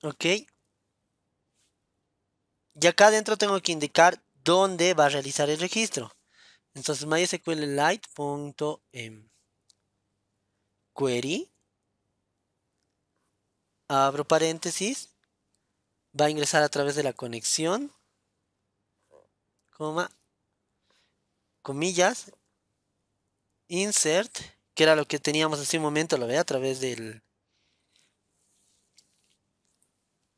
Ok. Y acá adentro tengo que indicar dónde va a realizar el registro. Entonces MySQLite.query, em. abro paréntesis, va a ingresar a través de la conexión, coma, comillas, insert, que era lo que teníamos hace un momento, lo ve a través del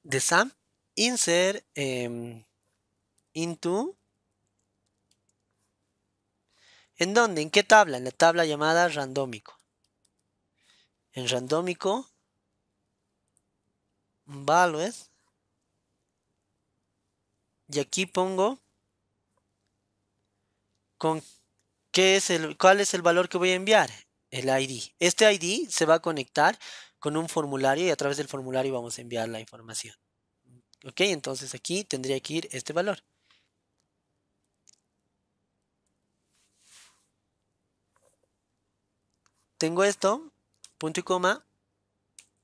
de SAM, insert em, into ¿En dónde? ¿En qué tabla? En la tabla llamada randómico. En randómico, values, Y aquí pongo con qué es el, cuál es el valor que voy a enviar. El ID. Este ID se va a conectar con un formulario y a través del formulario vamos a enviar la información. Ok, entonces aquí tendría que ir este valor. tengo esto, punto y coma,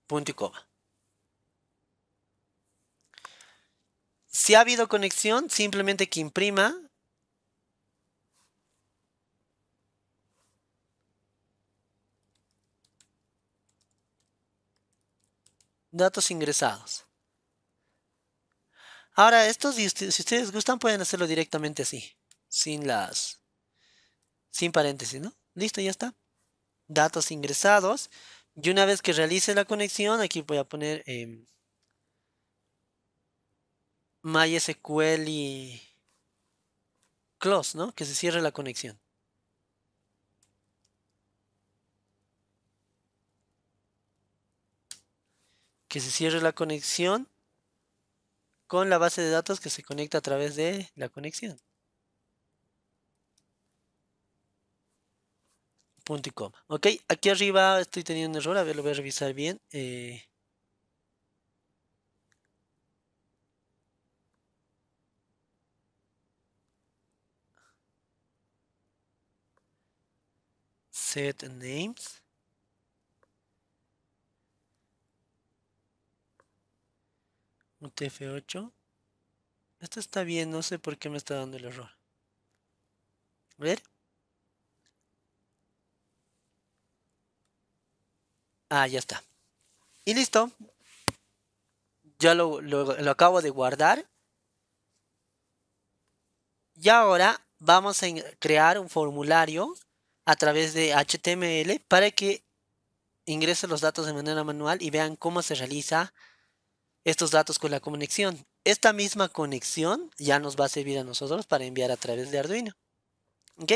punto y coma. Si ha habido conexión, simplemente que imprima. Datos ingresados. Ahora, estos, si ustedes gustan, pueden hacerlo directamente así. Sin las... Sin paréntesis, ¿no? Listo, ya está datos ingresados. Y una vez que realice la conexión, aquí voy a poner em, MySQL y close, ¿no? Que se cierre la conexión. Que se cierre la conexión con la base de datos que se conecta a través de la conexión. punto y Ok, aquí arriba estoy teniendo un error, a ver, lo voy a revisar bien. Eh. set names. utf 8 Esto está bien, no sé por qué me está dando el error. A ver. Ah, ya está. Y listo. Ya lo, lo acabo de guardar. Y ahora vamos a crear un formulario a través de HTML para que ingresen los datos de manera manual y vean cómo se realiza estos datos con la conexión. Esta misma conexión ya nos va a servir a nosotros para enviar a través de Arduino. ¿Ok?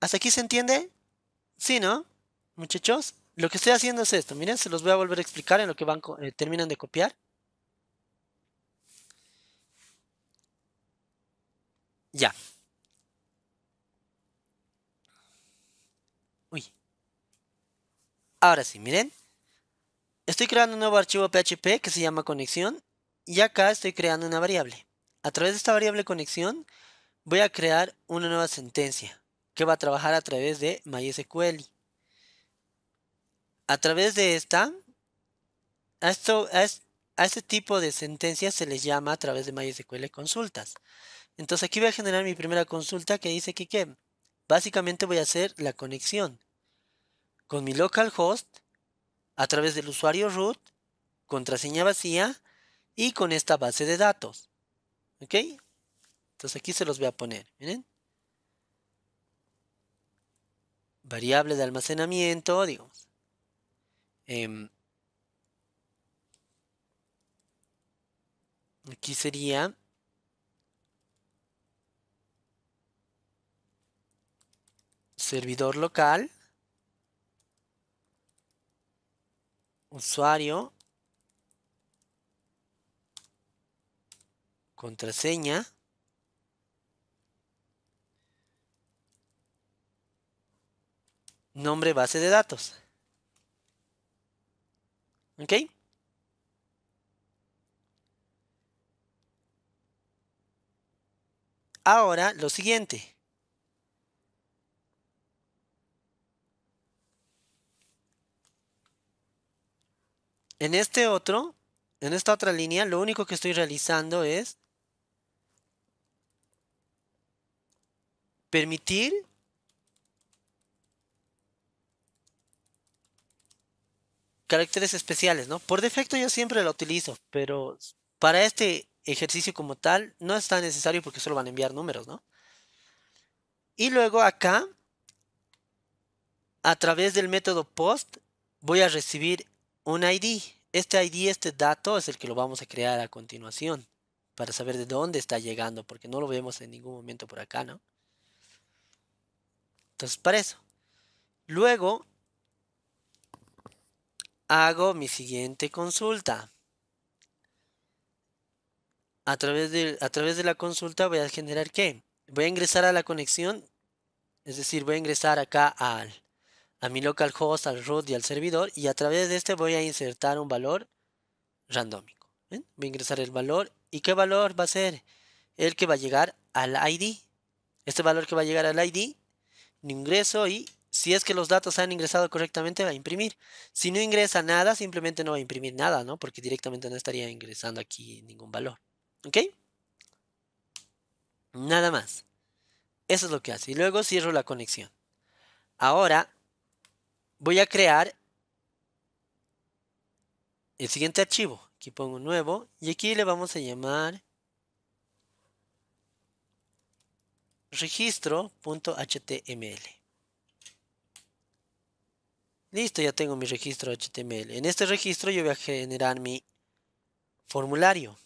¿Hasta aquí se entiende? Sí, ¿no? Muchachos, lo que estoy haciendo es esto. Miren, se los voy a volver a explicar en lo que eh, terminan de copiar. Ya. Uy. Ahora sí, miren. Estoy creando un nuevo archivo PHP que se llama conexión. Y acá estoy creando una variable. A través de esta variable conexión voy a crear una nueva sentencia que va a trabajar a través de MySQL. A través de esta, a, esto, a, este tipo de sentencias se les llama a través de MySQL consultas. Entonces aquí voy a generar mi primera consulta que dice que ¿qué? básicamente voy a hacer la conexión con mi localhost a través del usuario root, contraseña vacía y con esta base de datos. ¿Ok? Entonces aquí se los voy a poner. Miren. variable de almacenamiento, digamos. Em, aquí sería servidor local, usuario, contraseña, nombre base de datos. ¿Ok? Ahora lo siguiente. En este otro, en esta otra línea, lo único que estoy realizando es permitir caracteres especiales, ¿no? Por defecto yo siempre lo utilizo, pero para este ejercicio como tal no es tan necesario porque solo van a enviar números, ¿no? Y luego acá, a través del método post, voy a recibir un ID. Este ID, este dato, es el que lo vamos a crear a continuación para saber de dónde está llegando, porque no lo vemos en ningún momento por acá, ¿no? Entonces, para eso. Luego, hago mi siguiente consulta. A través, de, a través de la consulta voy a generar qué? Voy a ingresar a la conexión, es decir, voy a ingresar acá al, a mi localhost, al root y al servidor, y a través de este voy a insertar un valor randómico. Voy a ingresar el valor, ¿y qué valor va a ser? El que va a llegar al ID. Este valor que va a llegar al ID, lo ingreso y si es que los datos han ingresado correctamente, va a imprimir. Si no ingresa nada, simplemente no va a imprimir nada, ¿no? Porque directamente no estaría ingresando aquí ningún valor. ¿Ok? Nada más. Eso es lo que hace. Y luego cierro la conexión. Ahora voy a crear el siguiente archivo. Aquí pongo nuevo y aquí le vamos a llamar registro.html. Listo, ya tengo mi registro HTML. En este registro yo voy a generar mi formulario.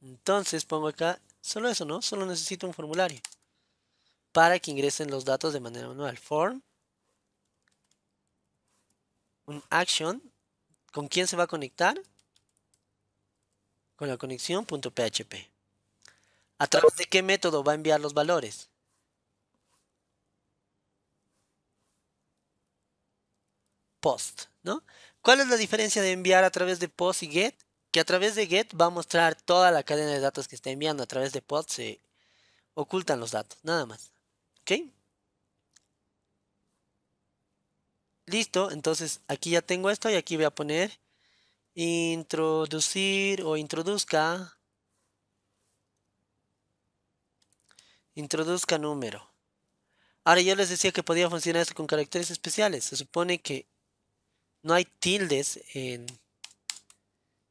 Entonces pongo acá solo eso, ¿no? Solo necesito un formulario para que ingresen los datos de manera manual. Form, un action, ¿con quién se va a conectar? Con la conexión.php. ¿A través de qué método va a enviar los valores? post, ¿no? ¿Cuál es la diferencia de enviar a través de post y get? Que a través de get va a mostrar toda la cadena de datos que está enviando. A través de post se ocultan los datos, nada más. ¿Ok? Listo, entonces aquí ya tengo esto y aquí voy a poner introducir o introduzca introduzca número. Ahora yo les decía que podía funcionar esto con caracteres especiales. Se supone que no hay tildes en,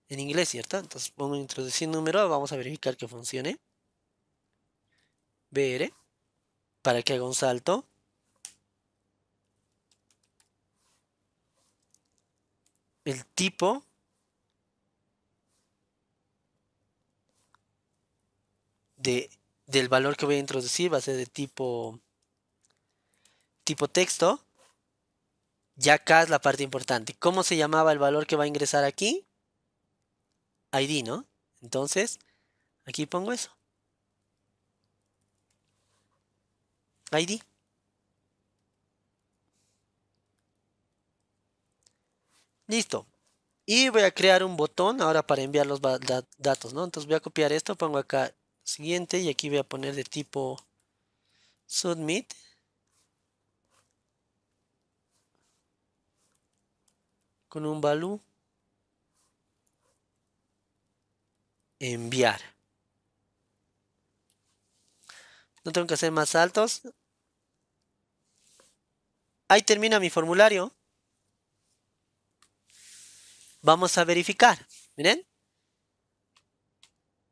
inglés, ¿cierto? Entonces pongo introducir número, vamos a verificar que funcione. BR, para que haga un salto. El tipo. De, del valor que voy a introducir va a ser de tipo tipo texto ya acá es la parte importante. ¿Cómo se llamaba el valor que va a ingresar aquí? ID, ¿no? Entonces, aquí pongo eso. ID. Listo. Y voy a crear un botón ahora para enviar los datos, ¿no? Entonces voy a copiar esto, pongo acá siguiente y aquí voy a poner de tipo submit. con un balú enviar. No tengo que hacer más saltos. Ahí termina mi formulario. Vamos a verificar. Miren.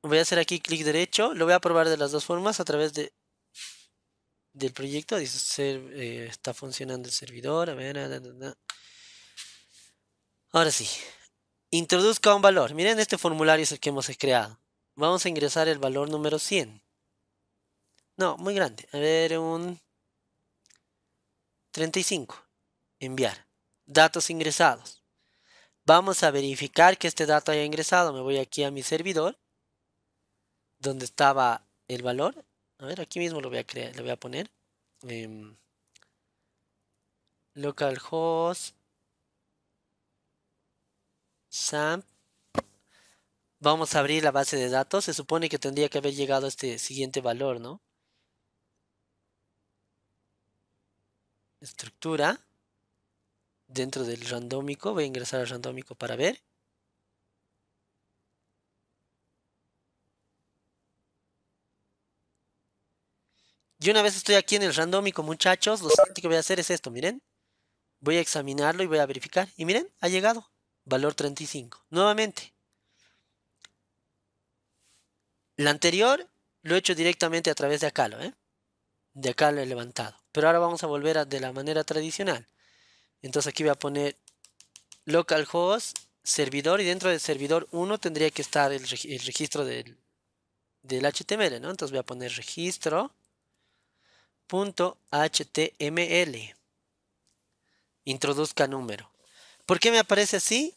Voy a hacer aquí clic derecho. Lo voy a probar de las dos formas a través de del proyecto. Dice, ser, eh, está funcionando el servidor. A ver, Ahora sí, introduzca un valor. Miren, este formulario es el que hemos creado. Vamos a ingresar el valor número 100. No, muy grande. A ver, un 35. Enviar. Datos ingresados. Vamos a verificar que este dato haya ingresado. Me voy aquí a mi servidor. Donde estaba el valor. A ver, aquí mismo lo voy a crear, voy a poner. Em, localhost Sam, Vamos a abrir la base de datos. Se supone que tendría que haber llegado este siguiente valor, ¿no? Estructura. Dentro del randómico. Voy a ingresar al randómico para ver. Y una vez estoy aquí en el randómico, muchachos, lo siguiente que voy a hacer es esto, miren. Voy a examinarlo y voy a verificar. Y miren, ha llegado valor 35. Nuevamente, la anterior lo he hecho directamente a través de acá, ¿eh? De acá lo he levantado. Pero ahora vamos a volver a, de la manera tradicional. Entonces aquí voy a poner localhost, servidor, y dentro del servidor 1 tendría que estar el, registro del, del, HTML, ¿no? Entonces voy a poner registro.html. Introduzca número. ¿Por qué me aparece así?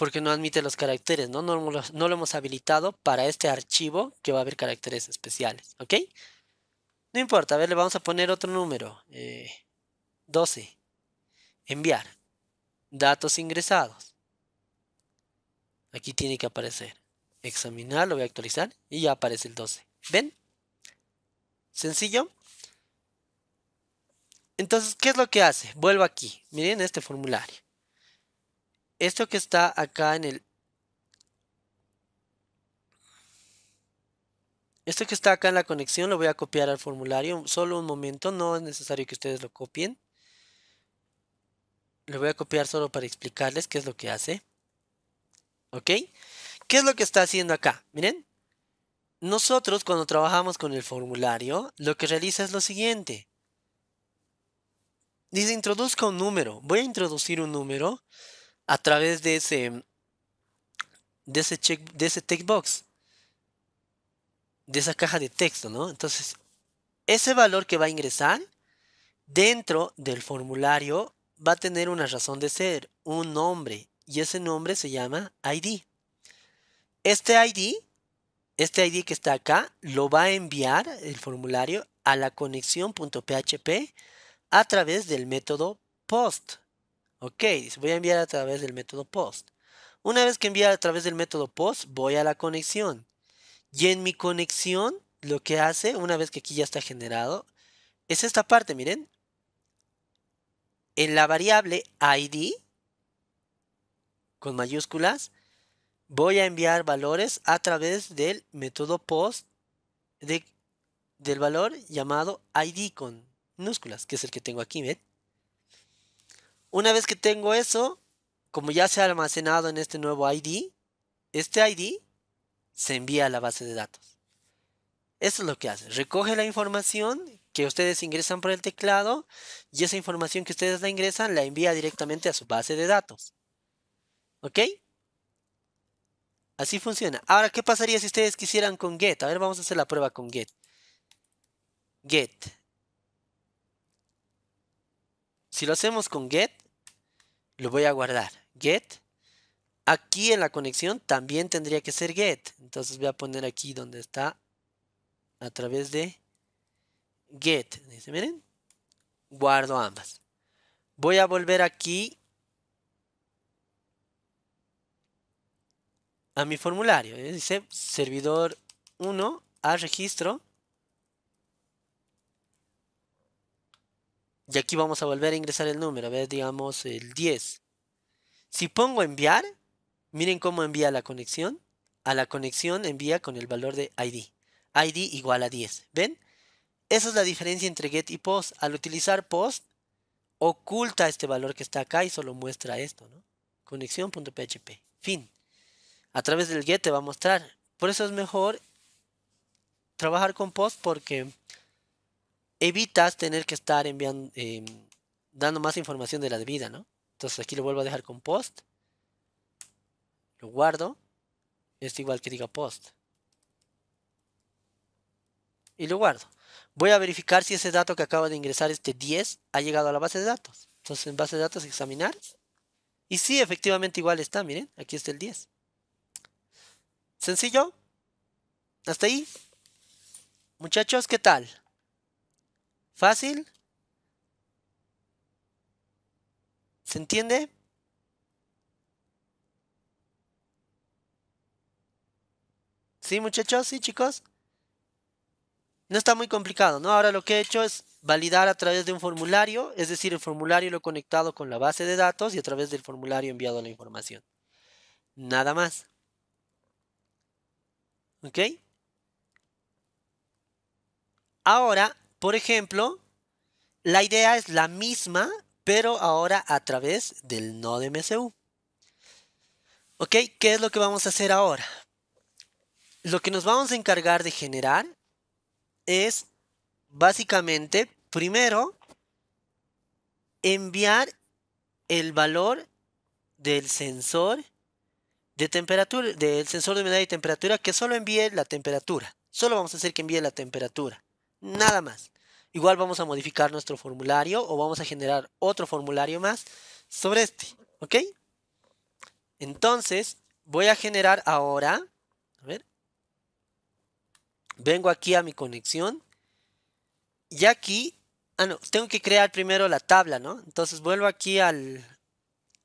porque no admite los caracteres, ¿no? No, lo hemos habilitado para este archivo que va a haber caracteres especiales, ¿ok? No importa, a ver, le vamos a poner otro número. 12. Eh, Enviar. Datos ingresados. Aquí tiene que aparecer. Examinar, lo voy a actualizar y ya aparece el 12. ¿Ven? Sencillo. Entonces, ¿qué es lo que hace? Vuelvo aquí. Miren este formulario esto que está acá en el... Esto que está acá en la conexión lo voy a copiar al formulario. Solo un momento, no es necesario que ustedes lo copien. Lo voy a copiar solo para explicarles qué es lo que hace. ¿Ok? ¿Qué es lo que está haciendo acá? Miren. Nosotros cuando trabajamos con el formulario, lo que realiza es lo siguiente. Dice, introduzca un número. Voy a introducir un número a través de ese, de ese, de text box, de esa caja de texto, ¿no? Entonces, ese valor que va a ingresar dentro del formulario va a tener una razón de ser, un nombre, y ese nombre se llama ID. Este ID, este ID que está acá, lo va a enviar el formulario a la conexión.php a través del método post. Ok, voy a enviar a través del método post. Una vez que envía a través del método post, voy a la conexión. Y en mi conexión, lo que hace, una vez que aquí ya está generado, es esta parte, miren. En la variable ID, con mayúsculas, voy a enviar valores a través del método post del valor llamado ID con minúsculas, que es el que tengo aquí, ¿ven? Una vez que tengo eso, como ya se ha almacenado en este nuevo ID, este ID se envía a la base de datos. Eso es lo que hace. Recoge la información que ustedes ingresan por el teclado y esa información que ustedes la ingresan la envía directamente a su base de datos. ¿Ok? Así funciona. Ahora, ¿qué pasaría si ustedes quisieran con get? A ver, vamos a hacer la prueba con get. Get. Si lo hacemos con get, lo voy a guardar. Get. Aquí en la conexión también tendría que ser get. Entonces voy a poner aquí donde está a través de get. Dice, miren, guardo ambas. Voy a volver aquí a mi formulario. Dice servidor 1 a registro Y aquí vamos a volver a ingresar el número, a ver, digamos el 10. Si pongo enviar, miren cómo envía la conexión. A la conexión envía con el valor de ID. ID igual a 10. ¿Ven? Esa es la diferencia entre get y post. Al utilizar post, oculta este valor que está acá y solo muestra esto, ¿no? Conexión.php. Fin. A través del get te va a mostrar. Por eso es mejor trabajar con post porque evitas tener que estar enviando, em, dando más información de la debida, ¿no? Entonces aquí lo vuelvo a dejar con post. Lo guardo. Es igual que diga post. Y lo guardo. Voy a verificar si ese dato que acaba de ingresar, este 10, ha llegado a la base de datos. Entonces en base de datos examinar. Y sí, efectivamente igual está, miren, aquí está el 10. Sencillo. Hasta ahí. Muchachos, ¿qué tal? ¿Fácil? ¿Se entiende? ¿Sí, muchachos? ¿Sí, chicos? No está muy complicado, ¿no? Ahora lo que he hecho es validar a través de un formulario, es decir, el formulario lo he conectado con la base de datos y a través del formulario he enviado la información. Nada más. ¿Ok? Ahora por ejemplo, la idea es la misma, pero ahora a través del nodo MCU. ¿Ok? ¿Qué es lo que vamos a hacer ahora? Lo que nos vamos a encargar de generar es básicamente, primero, enviar el valor del sensor de temperatura, del sensor de humedad y temperatura, que solo envíe la temperatura. Solo vamos a hacer que envíe la temperatura nada más. Igual vamos a modificar nuestro formulario o vamos a generar otro formulario más sobre este, ¿ok? Entonces, voy a generar ahora, a ver, vengo aquí a mi conexión y aquí, ah no, tengo que crear primero la tabla, ¿no? Entonces vuelvo aquí al,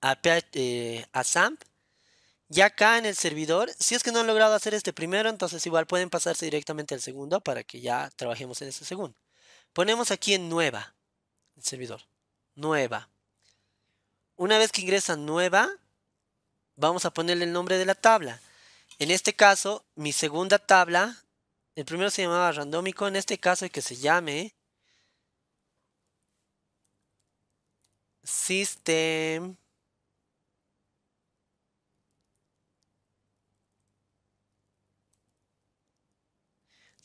a, eh, a SAMP ya acá en el servidor, si es que no han logrado hacer este primero, entonces igual pueden pasarse directamente al segundo para que ya trabajemos en ese segundo. Ponemos aquí en nueva, el servidor, nueva. Una vez que ingresa nueva, vamos a ponerle el nombre de la tabla. En este caso, mi segunda tabla, el primero se llamaba randómico, en este caso hay que se llame System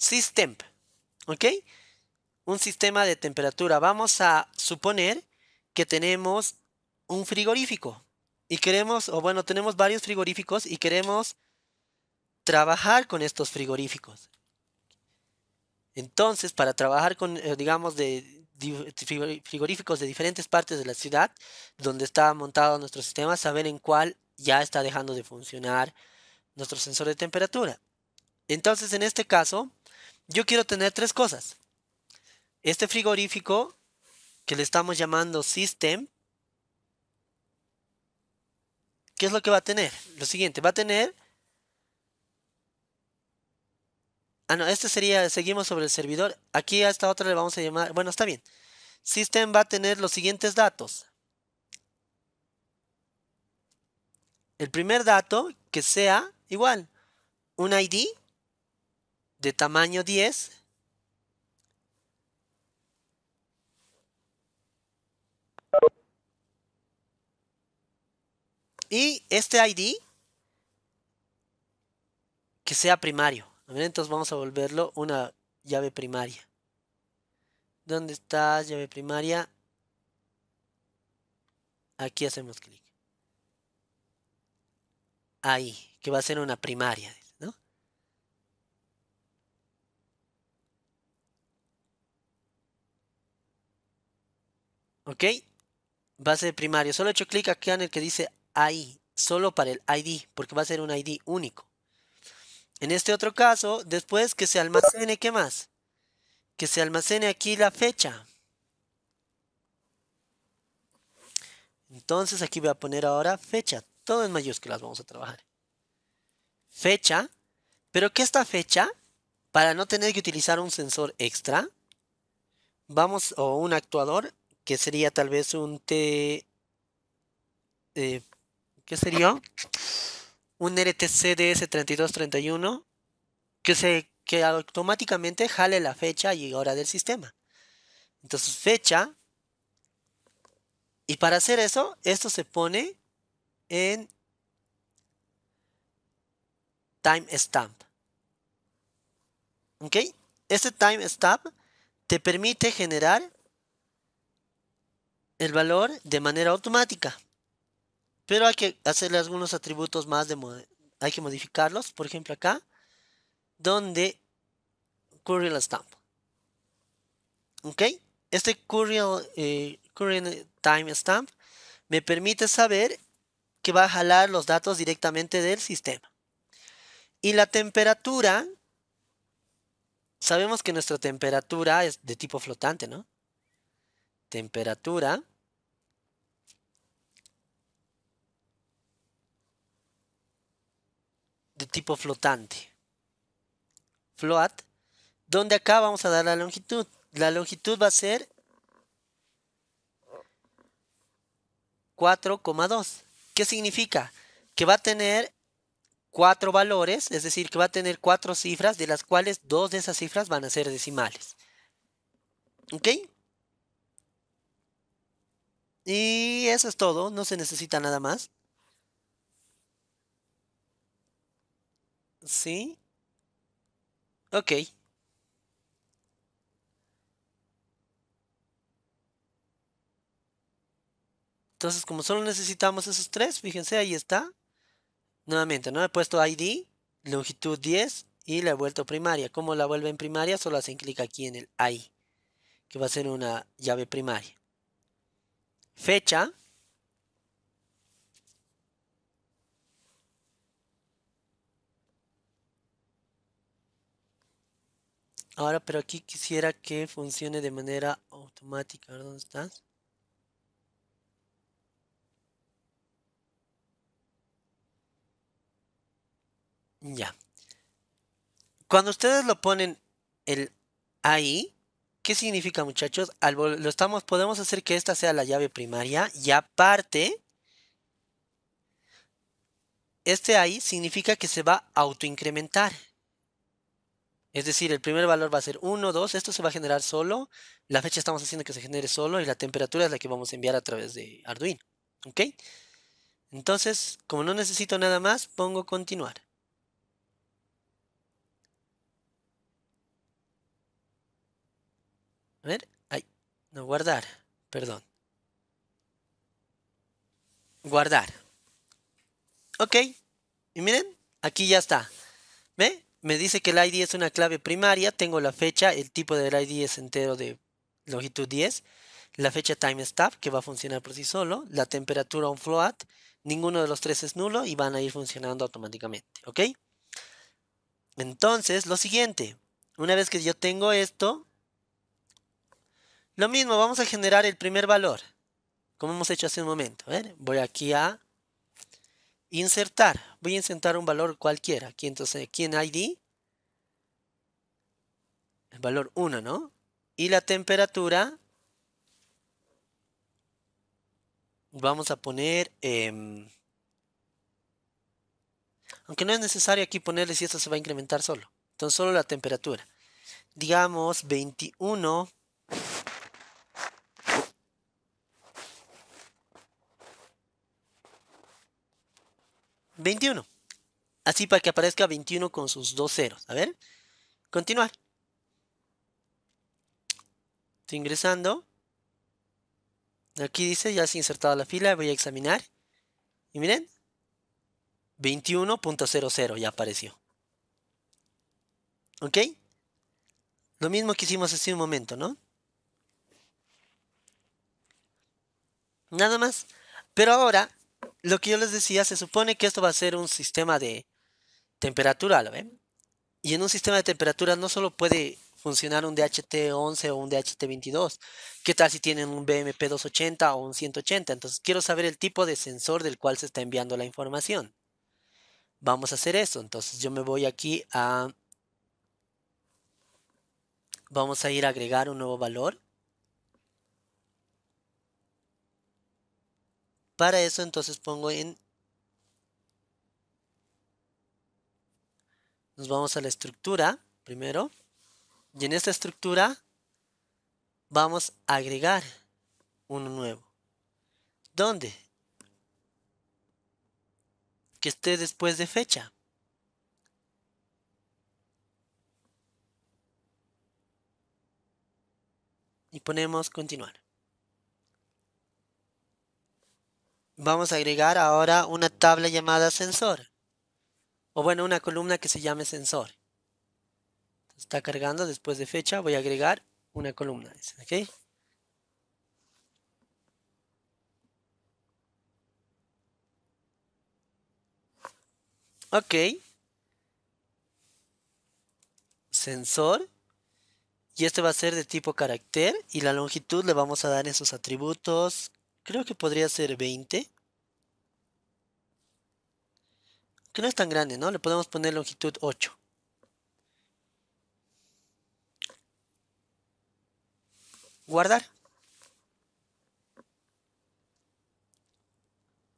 system. ¿Ok? Un sistema de temperatura. Vamos a suponer que tenemos un frigorífico y queremos, o bueno, tenemos varios frigoríficos y queremos trabajar con estos frigoríficos. Entonces, para trabajar con, eh, digamos, de, frigoríficos de diferentes partes de la ciudad, donde está montado nuestro sistema, saber en cuál ya está dejando de funcionar nuestro sensor de temperatura. Entonces, en este caso, yo quiero tener tres cosas. Este frigorífico, que le estamos llamando System, ¿qué es lo que va a tener? Lo siguiente, va a tener... Ah, no, este sería, seguimos sobre el servidor. Aquí a esta otra le vamos a llamar, bueno, está bien. System va a tener los siguientes datos. El primer dato que sea igual, un ID de tamaño 10. Y este ID que sea primario. Entonces vamos a volverlo una llave primaria. ¿Dónde está llave primaria? Aquí hacemos clic. Ahí, que va a ser una primaria. ¿Ok? Base de primario. Solo he hecho clic aquí en el que dice ahí. Solo para el ID, porque va a ser un ID único. En este otro caso, después que se almacene, ¿qué más? Que se almacene aquí la fecha. Entonces aquí voy a poner ahora fecha. Todo en mayúsculas vamos a trabajar. Fecha. Pero que esta fecha, para no tener que utilizar un sensor extra, vamos, o un actuador, que sería tal vez un T... Eh, ¿Qué sería? Un RTC DS3231 que, se, que automáticamente jale la fecha y hora del sistema. Entonces fecha. Y para hacer eso, esto se pone en timestamp. ¿Ok? Este timestamp te permite generar el valor de manera automática. Pero hay que hacerle algunos atributos más de hay que modificarlos, por ejemplo acá donde current stamp. ¿Ok? Este current eh, time stamp me permite saber que va a jalar los datos directamente del sistema. Y la temperatura, sabemos que nuestra temperatura es de tipo flotante, ¿no? Temperatura de tipo flotante. Float, donde acá vamos a dar la longitud. La longitud va a ser 4,2. ¿Qué significa? Que va a tener cuatro valores, es decir, que va a tener cuatro cifras, de las cuales dos de esas cifras van a ser decimales. ¿Ok? Y eso es todo, no se necesita nada más. Sí. Ok. Entonces, como solo necesitamos esos tres, fíjense, ahí está. Nuevamente, ¿no? He puesto ID, longitud 10 y la he vuelto primaria. Como la en primaria? Solo hacen clic aquí en el I, que va a ser una llave primaria. Fecha, Ahora, pero aquí quisiera que funcione de manera automática. ¿dónde estás? Ya. Cuando ustedes lo ponen el ahí, ¿qué significa, muchachos? lo estamos, podemos hacer que esta sea la llave primaria y aparte, este ahí significa que se va a autoincrementar. Es decir, el primer valor va a ser 1, 2, esto se va a generar solo, la fecha estamos haciendo que se genere solo y la temperatura es la que vamos a enviar a través de Arduino. ¿Ok? Entonces, como no necesito nada más, pongo continuar. A ver, ay, no guardar, perdón. Guardar. Ok, y miren, aquí ya está. ¿Ve? me dice que el ID es una clave primaria, tengo la fecha, el tipo del ID es entero de longitud 10, la fecha timestamp que va a funcionar por sí solo, la temperatura on float, ninguno de los tres es nulo y van a ir funcionando automáticamente, ¿ok? Entonces, lo siguiente, una vez que yo tengo esto, lo mismo, vamos a generar el primer valor, como hemos hecho hace un momento. ¿eh? voy aquí a Insertar. Voy a insertar un valor cualquiera. Aquí entonces, aquí en ID, el valor 1, ¿no? Y la temperatura, vamos a poner... Em, aunque no es necesario aquí ponerle si esto se va a incrementar solo. Entonces solo la temperatura. Digamos 21 21. Así para que aparezca 21 con sus dos ceros. A ver. Continuar. Estoy ingresando. Aquí dice, ya se ha insertado la fila. Voy a examinar. Y miren. 21.00 ya apareció. ¿Ok? Lo mismo que hicimos hace un momento, ¿no? Nada más. Pero ahora lo que yo les decía, se supone que esto va a ser un sistema de temperatura, ¿lo ven? Y en un sistema de temperatura no solo puede funcionar un DHT11 o un DHT22. ¿Qué tal si tienen un BMP280 o un 180? Entonces quiero saber el tipo de sensor del cual se está enviando la información. Vamos a hacer eso. Entonces yo me voy aquí a... Vamos a ir a agregar un nuevo valor. Para eso entonces pongo en... Nos vamos a la estructura primero. Y en esta estructura vamos a agregar uno nuevo. ¿Dónde? Que esté después de fecha. Y ponemos continuar. vamos a agregar ahora una tabla llamada sensor. O bueno, una columna que se llame sensor. Está cargando después de fecha. Voy a agregar una columna. ¿okay? Ok. Sensor. Y este va a ser de tipo carácter. Y la longitud le vamos a dar en sus atributos Creo que podría ser 20. Que no es tan grande, ¿no? Le podemos poner longitud 8. Guardar.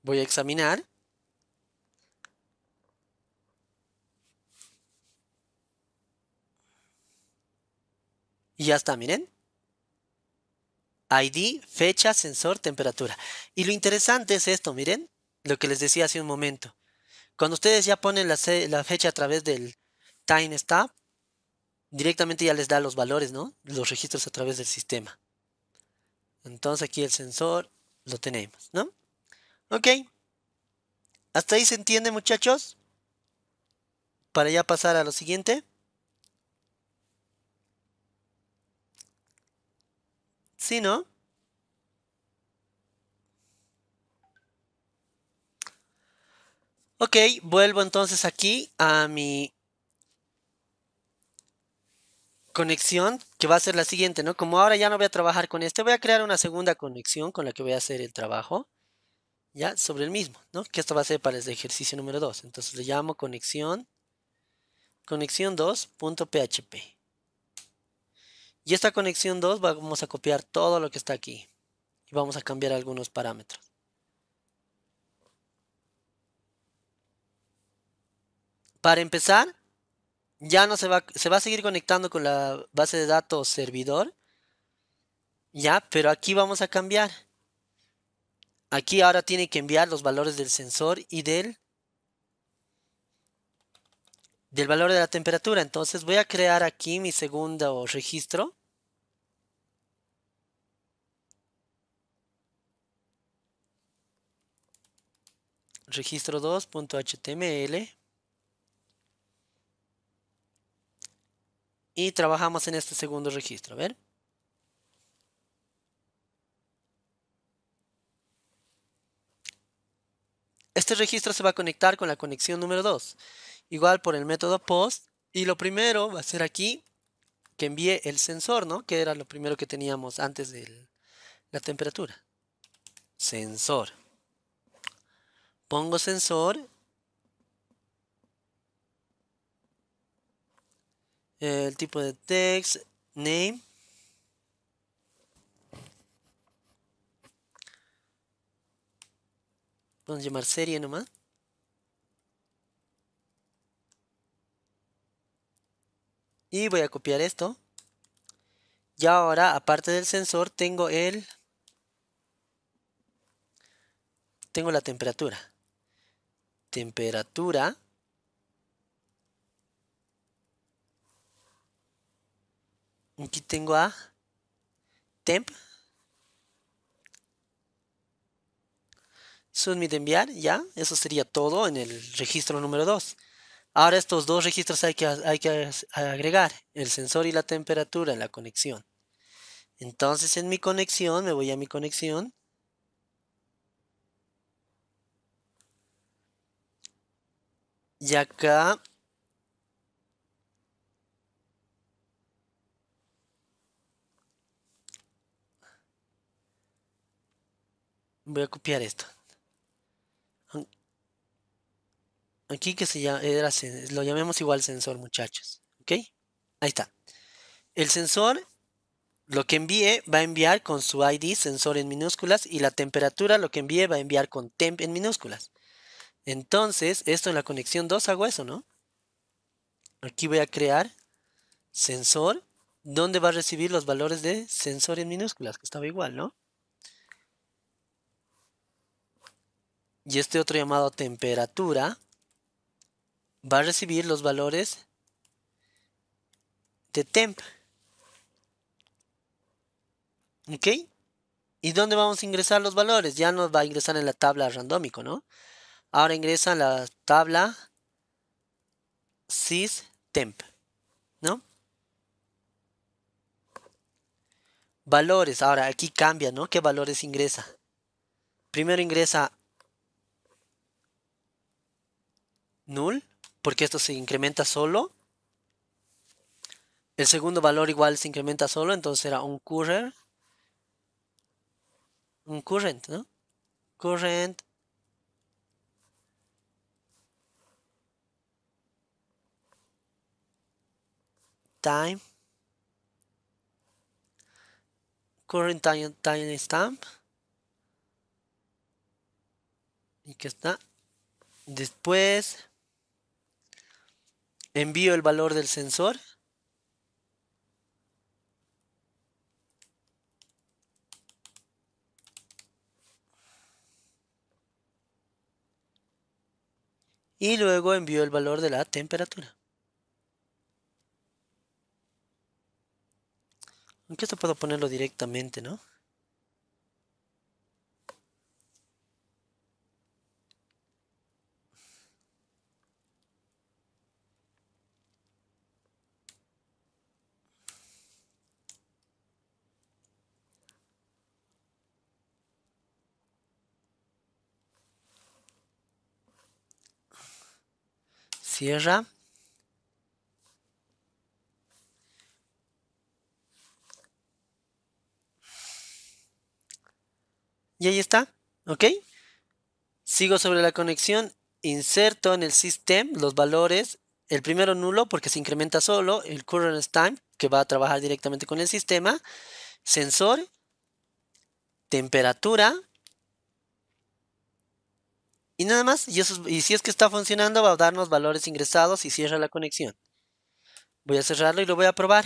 Voy a examinar. Y ya está, miren. ID, fecha, sensor, temperatura. Y lo interesante es esto, miren, lo que les decía hace un momento. Cuando ustedes ya ponen la, fecha a través del timestamp, directamente ya les da los valores, ¿no? Los registros a través del sistema. Entonces aquí el sensor lo tenemos, ¿no? Ok. ¿Hasta ahí se entiende, muchachos? Para ya pasar a lo siguiente. ¿Sí, no? Ok, vuelvo entonces aquí a mi conexión, que va a ser la siguiente, ¿no? Como ahora ya no voy a trabajar con este, voy a crear una segunda conexión con la que voy a hacer el trabajo, ya, sobre el mismo, ¿no? Que esto va a ser para el ejercicio número 2. Entonces le llamo conexión, conexión 2.php. Y esta conexión 2 vamos a copiar todo lo que está aquí. Y vamos a cambiar algunos parámetros. Para empezar, ya no se va, se va a seguir conectando con la base de datos servidor. Ya, pero aquí vamos a cambiar. Aquí ahora tiene que enviar los valores del sensor y del del valor de la temperatura. Entonces voy a crear aquí mi segundo registro. Registro 2.html. Y trabajamos en este segundo registro. ver. Este registro se va a conectar con la conexión número 2 igual por el método post. Y lo primero va a ser aquí que envíe el sensor, ¿no? Que era lo primero que teníamos antes de la temperatura. Sensor. Pongo sensor. El tipo de text, name. Podemos llamar serie nomás. Y voy a copiar esto. Y ahora, aparte del sensor, tengo el... Tengo la temperatura. Temperatura. Aquí tengo a temp. Submit enviar, ya. Eso sería todo en el registro número 2. Ahora estos dos registros hay que, hay que agregar, el sensor y la temperatura en la conexión. Entonces en mi conexión, me voy a mi conexión. Y acá voy a copiar esto. Aquí que se llama, lo llamemos igual sensor, muchachos. ¿Ok? Ahí está. El sensor, lo que envíe, va a enviar con su ID, sensor en minúsculas, y la temperatura, lo que envíe, va a enviar con temp en minúsculas. Entonces, esto en la conexión 2 hago eso, ¿no? Aquí voy a crear sensor, donde va a recibir los valores de sensor en minúsculas, que estaba igual, ¿no? Y este otro llamado temperatura, va a recibir los valores de temp. ¿Ok? ¿Y dónde vamos a ingresar los valores? Ya nos va a ingresar en la tabla randómico, ¿no? Ahora ingresa en la tabla sys temp, ¿no? Valores, ahora aquí cambia, ¿no? ¿Qué valores ingresa? Primero ingresa null, porque esto se incrementa solo. El segundo valor igual se incrementa solo, entonces era un current. Un current, ¿no? Current. Time. Current time stamp. Y que está. Después. Envío el valor del sensor. Y luego envío el valor de la temperatura. Aunque esto puedo ponerlo directamente, ¿no? cierra. Y ahí está, ¿ok? Sigo sobre la conexión, inserto en el system los valores, el primero nulo porque se incrementa solo, el current time que va a trabajar directamente con el sistema, sensor, temperatura, y nada más, y, si es que está funcionando, va a darnos valores ingresados y cierra la conexión. Voy a cerrarlo y lo voy a probar.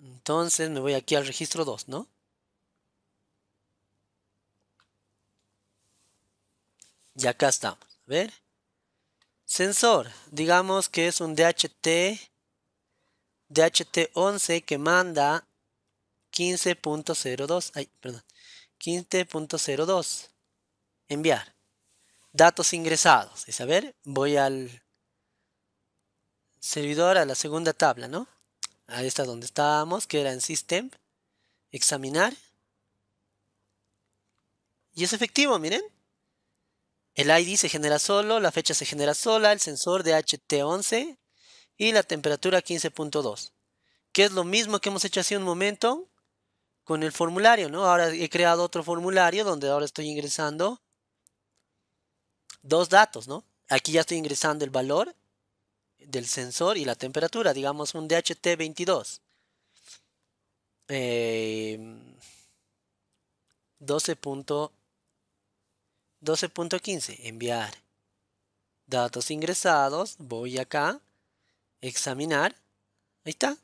Entonces me voy aquí al registro 2, ¿no? Y acá estamos. A ver. Sensor. Digamos que es un DHT. DHT11 que manda 15.02. Ay, perdón. 15.02. Enviar. Datos ingresados. y saber voy al servidor a la segunda tabla, ¿no? ahí está donde estábamos, que era en System. Examinar. Y es efectivo, miren. El ID se genera solo, la fecha se genera sola, el sensor de HT11 y la temperatura 15.2. Que es lo mismo que hemos hecho hace un momento con el formulario, ¿no? Ahora he creado otro formulario donde ahora estoy ingresando dos datos, ¿no? Aquí ya estoy ingresando el valor del sensor y la temperatura, digamos un DHT22. Eh, 12.15, enviar datos ingresados, voy acá, examinar, ahí está,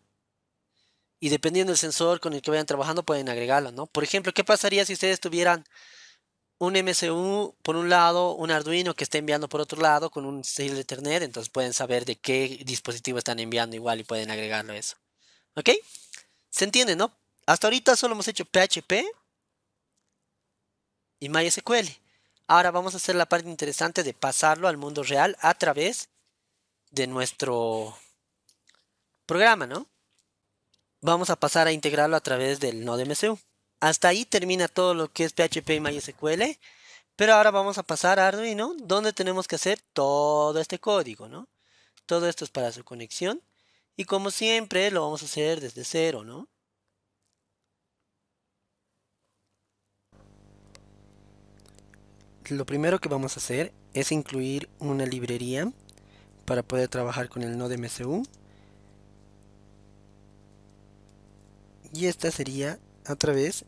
y dependiendo del sensor con el que vayan trabajando pueden agregarlo, ¿no? Por ejemplo, ¿qué pasaría si ustedes tuvieran un MCU por un lado, un Arduino que esté enviando por otro lado con un serial Ethernet? Entonces pueden saber de qué dispositivo están enviando igual y pueden agregarlo a eso. ¿Ok? ¿Se entiende, no? Hasta ahorita solo hemos hecho PHP y MySQL. Ahora vamos a hacer la parte interesante de pasarlo al mundo real a través de nuestro programa, ¿no? vamos a pasar a integrarlo a través del NodeMCU. Hasta ahí termina todo lo que es PHP y MySQL. Pero ahora vamos a pasar a Arduino, donde tenemos que hacer todo este código, ¿no? Todo esto es para su conexión. Y como siempre, lo vamos a hacer desde cero, ¿no? Lo primero que vamos a hacer es incluir una librería para poder trabajar con el Node MCU. y esta sería a través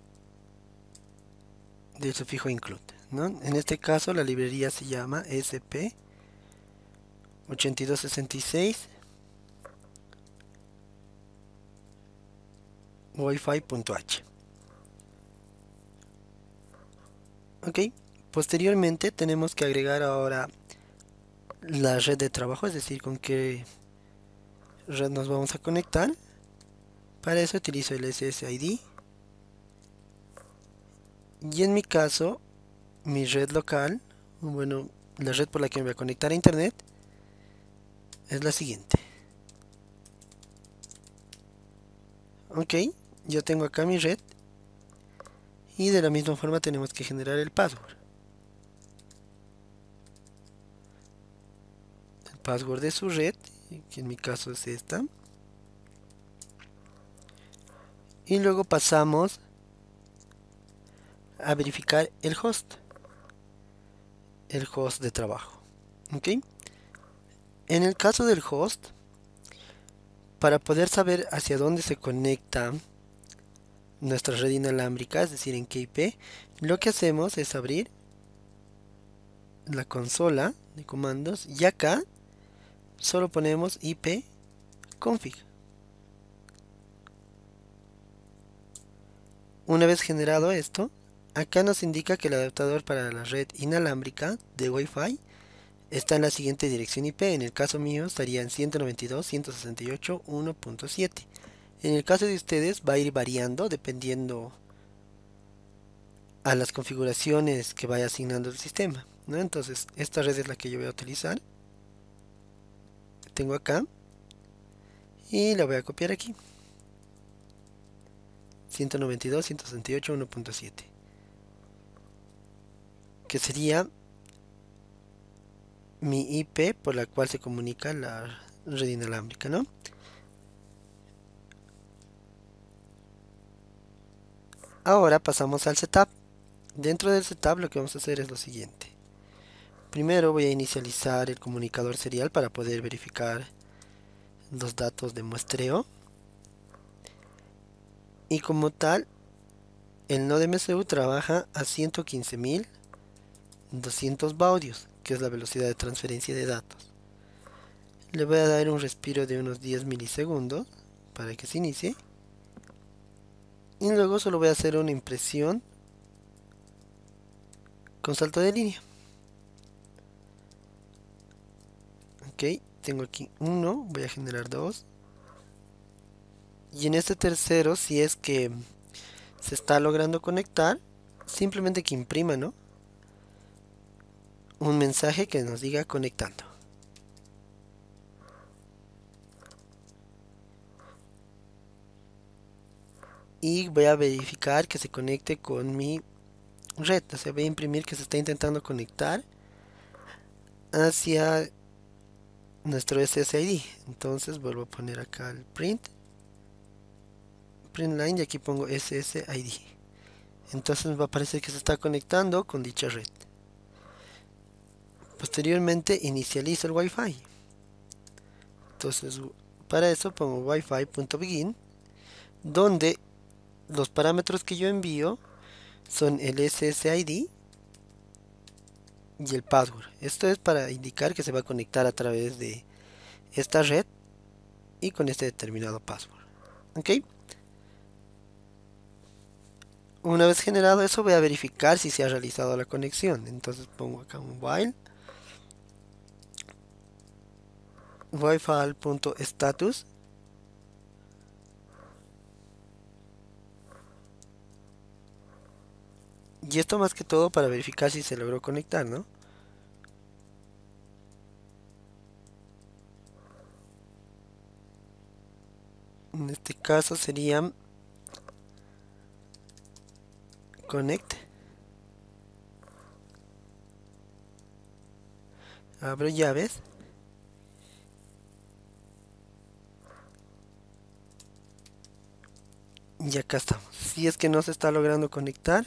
del sufijo include. ¿no? En este caso la librería se llama SP8266 wifi.h. Ok, posteriormente tenemos que agregar ahora la red de trabajo, es decir, con qué red nos vamos a conectar. Para eso utilizo el SSID. Y en mi caso, mi red local, bueno, la red por la que me voy a conectar a internet, es la siguiente. Ok, yo tengo acá mi red. Y de la misma forma tenemos que generar el password. El password de su red, que en mi caso es esta y luego pasamos a verificar el host el host de trabajo en el caso del host para poder saber hacia dónde se conecta nuestra red inalámbrica es decir en qué IP lo que hacemos es abrir la consola de comandos y acá solo ponemos ip config Una vez generado esto, acá nos indica que el adaptador para la red inalámbrica de Wi-Fi está en la siguiente dirección IP, en el caso mío estaría en 192.168.1.7. En el caso de ustedes va a ir variando dependiendo a las configuraciones que vaya asignando el sistema. Entonces esta red es la que yo voy a utilizar. Tengo acá y la voy a copiar aquí. 192, 168, 1.7. Que sería mi IP por la cual se comunica la red inalámbrica, ¿no? Ahora pasamos al setup. Dentro del setup lo que vamos a hacer es lo siguiente. Primero voy a inicializar el comunicador serial para poder verificar los datos de muestreo. Y como tal, el nodo MCU trabaja a 115.200 baudios, que es la velocidad de transferencia de datos. Le voy a dar un respiro de unos 10 milisegundos para que se inicie. Y luego solo voy a hacer una impresión con salto de línea. Ok, tengo aquí uno, voy a generar dos y en este tercero, si es que se está logrando conectar, simplemente que imprima, Un mensaje que nos diga conectando. Y voy a verificar que se conecte con mi red. O sea, voy a imprimir que se está intentando conectar hacia nuestro SSID. Entonces vuelvo a poner acá el print y aquí pongo SSID. Entonces va a parecer que se está conectando con dicha red. Posteriormente inicializo el wifi Entonces para eso pongo wifi.begin donde los parámetros que yo envío son el SSID y el password. Esto es para indicar que se va a conectar a través de esta red y con este determinado password. ¿Ok? una vez generado eso voy a verificar si se ha realizado la conexión. Entonces pongo acá un while. wifi.status Y esto más que todo para verificar si se logró conectar, ¿no? En este caso serían Connect. Abro llaves. Y acá estamos. Si es que no se está logrando conectar.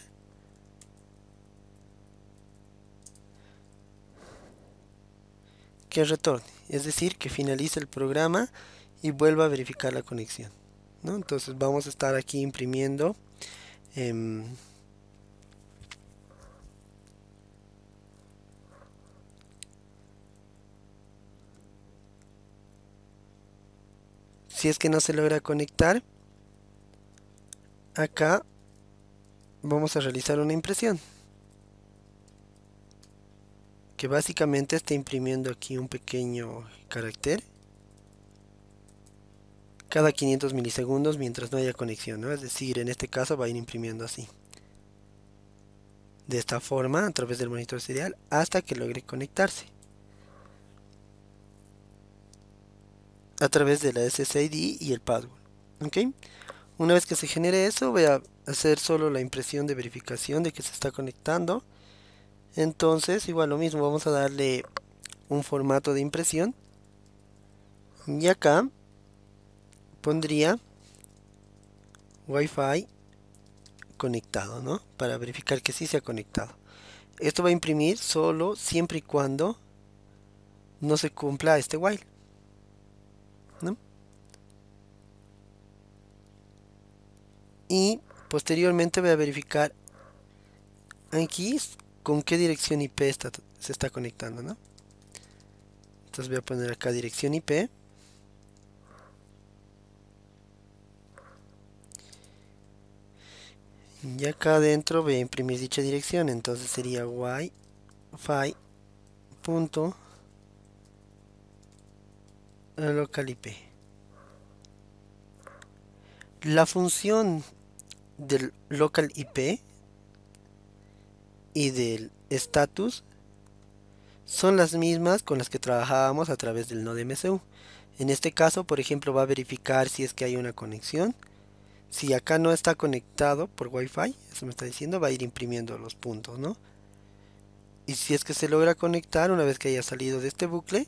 Que retorne. Es decir, que finalice el programa y vuelva a verificar la conexión. ¿no? Entonces vamos a estar aquí imprimiendo. En em, si es que no se logra conectar acá vamos a realizar una impresión que básicamente está imprimiendo aquí un pequeño carácter cada 500 milisegundos mientras no haya conexión, es decir, en este caso va a ir imprimiendo así de esta forma a través del monitor serial hasta que logre conectarse a través de la SSID y el password. Una vez que se genere eso, voy a hacer solo la impresión de verificación de que se está conectando. Entonces, igual lo mismo, vamos a darle un formato de impresión. Y acá pondría Wi-Fi conectado, ¿no? Para verificar que sí se ha conectado. Esto va a imprimir solo siempre y cuando no se cumpla este while. y posteriormente voy a verificar aquí con qué dirección IP está, se está conectando, Entonces voy a poner acá dirección IP. Y acá adentro voy a imprimir dicha dirección, entonces sería wifi punto local IP. La función del local IP y del status son las mismas con las que trabajábamos a través del node MCU. En este caso, por ejemplo, va a verificar si es que hay una conexión. Si acá no está conectado por Wi-Fi, eso me está diciendo, va a ir imprimiendo los puntos, ¿no? Y si es que se logra conectar una vez que haya salido de este bucle,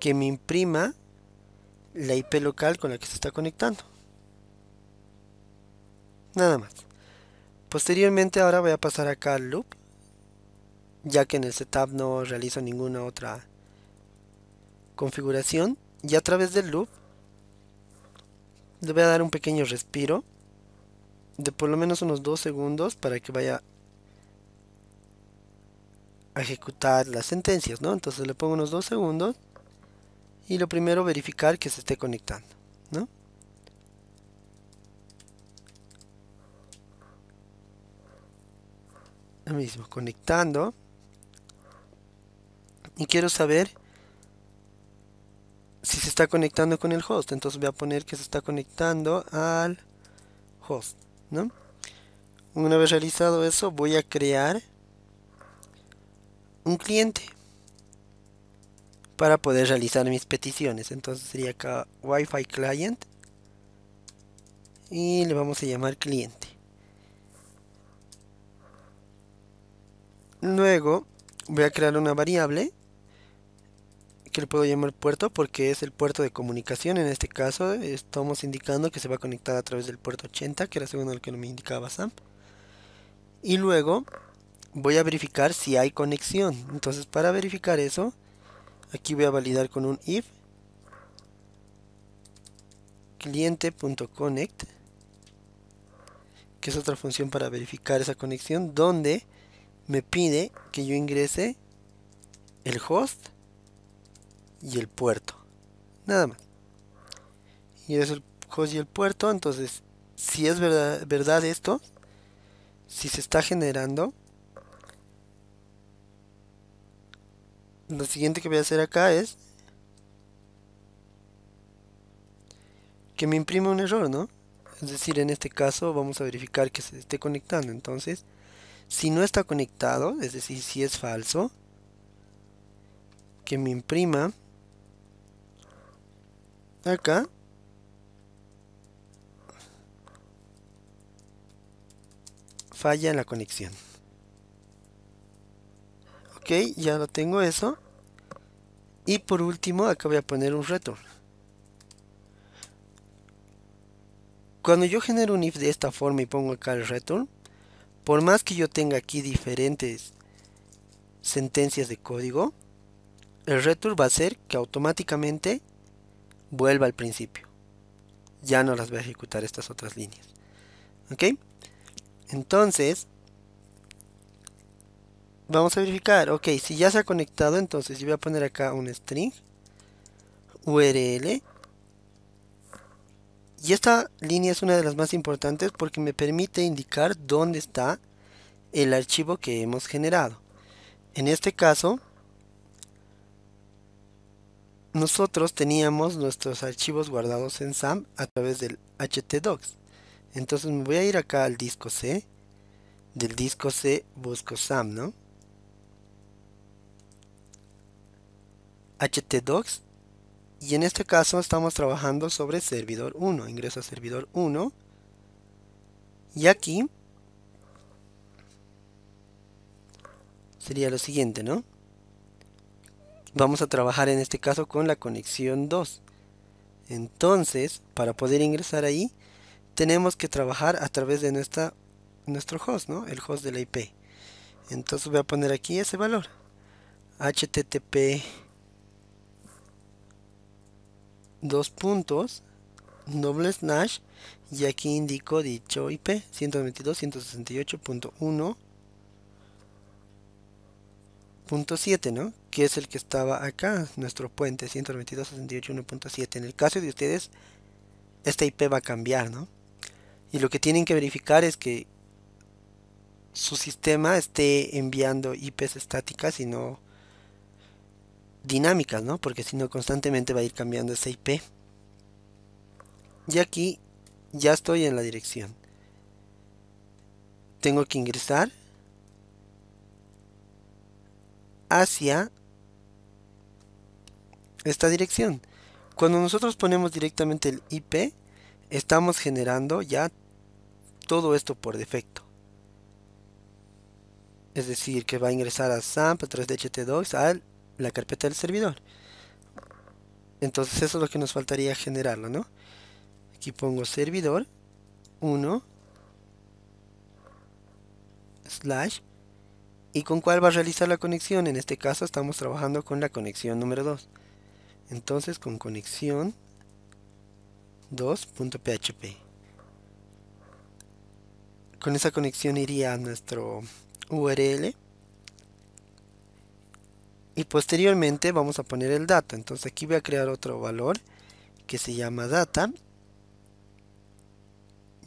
que me imprima la IP local con la que se está conectando nada más. Posteriormente ahora voy a pasar acá al loop, ya que en el setup no realizo ninguna otra configuración. Y a través del loop le voy a dar un pequeño respiro de por lo menos unos 2 segundos para que vaya a ejecutar las sentencias, ¿no? Entonces le pongo unos 2 segundos y lo primero verificar que se esté conectando, ¿no? mismo, conectando. Y quiero saber si se está conectando con el host. Entonces voy a poner que se está conectando al host. ¿no? Una vez realizado eso, voy a crear un cliente para poder realizar mis peticiones. Entonces sería acá Wi-Fi Client y le vamos a llamar cliente. Luego voy a crear una variable que le puedo llamar puerto porque es el puerto de comunicación. En este caso estamos indicando que se va a conectar a través del puerto 80, que era según el que me indicaba SAM. Y luego voy a verificar si hay conexión. Entonces para verificar eso, aquí voy a validar con un if cliente.connect, que es otra función para verificar esa conexión, donde me pide que yo ingrese el host y el puerto. Nada más. y es el host y el puerto. Entonces, si es verdad, verdad esto, si se está generando, lo siguiente que voy a hacer acá es que me imprime un error, ¿no? Es decir, en este caso vamos a verificar que se esté conectando. Entonces, si no está conectado, es decir, si es falso, que me imprima acá falla en la conexión. Ok, ya lo tengo eso. Y por último, acá voy a poner un return. Cuando yo genero un if de esta forma y pongo acá el return, por más que yo tenga aquí diferentes sentencias de código, el return va a ser que automáticamente vuelva al principio. Ya no las voy a ejecutar estas otras líneas. ¿Ok? Entonces, vamos a verificar. Ok, si ya se ha conectado, entonces yo voy a poner acá un string URL y esta línea es una de las más importantes porque me permite indicar dónde está el archivo que hemos generado. En este caso, nosotros teníamos nuestros archivos guardados en SAM a través del htdocs. Entonces me voy a ir acá al disco C. Del disco C busco SAM, ¿no? htdocs y en este caso estamos trabajando sobre servidor 1. Ingreso a servidor 1. Y aquí sería lo siguiente, ¿no? Vamos a trabajar en este caso con la conexión 2. Entonces, para poder ingresar ahí, tenemos que trabajar a través de nuestra, nuestro host, ¿no? El host de la IP. Entonces voy a poner aquí ese valor. http dos puntos, doble slash, y aquí indico dicho IP 122.168.1.7, ¿no? Que es el que estaba acá, nuestro puente 122.168.1.7. En el caso de ustedes, esta IP va a cambiar, ¿no? Y lo que tienen que verificar es que su sistema esté enviando IPs estáticas y no dinámicas, ¿no? Porque si no constantemente va a ir cambiando esa IP. Y aquí ya estoy en la dirección. Tengo que ingresar hacia esta dirección. Cuando nosotros ponemos directamente el IP, estamos generando ya todo esto por defecto. Es decir, que va a ingresar a SAMP a través de 2 al la carpeta del servidor. Entonces eso es lo que nos faltaría generarlo, ¿no? Aquí pongo servidor 1 slash y con cuál va a realizar la conexión. En este caso estamos trabajando con la conexión número 2. Entonces con conexión 2.php. Con esa conexión iría a nuestro URL y posteriormente vamos a poner el data entonces aquí voy a crear otro valor que se llama data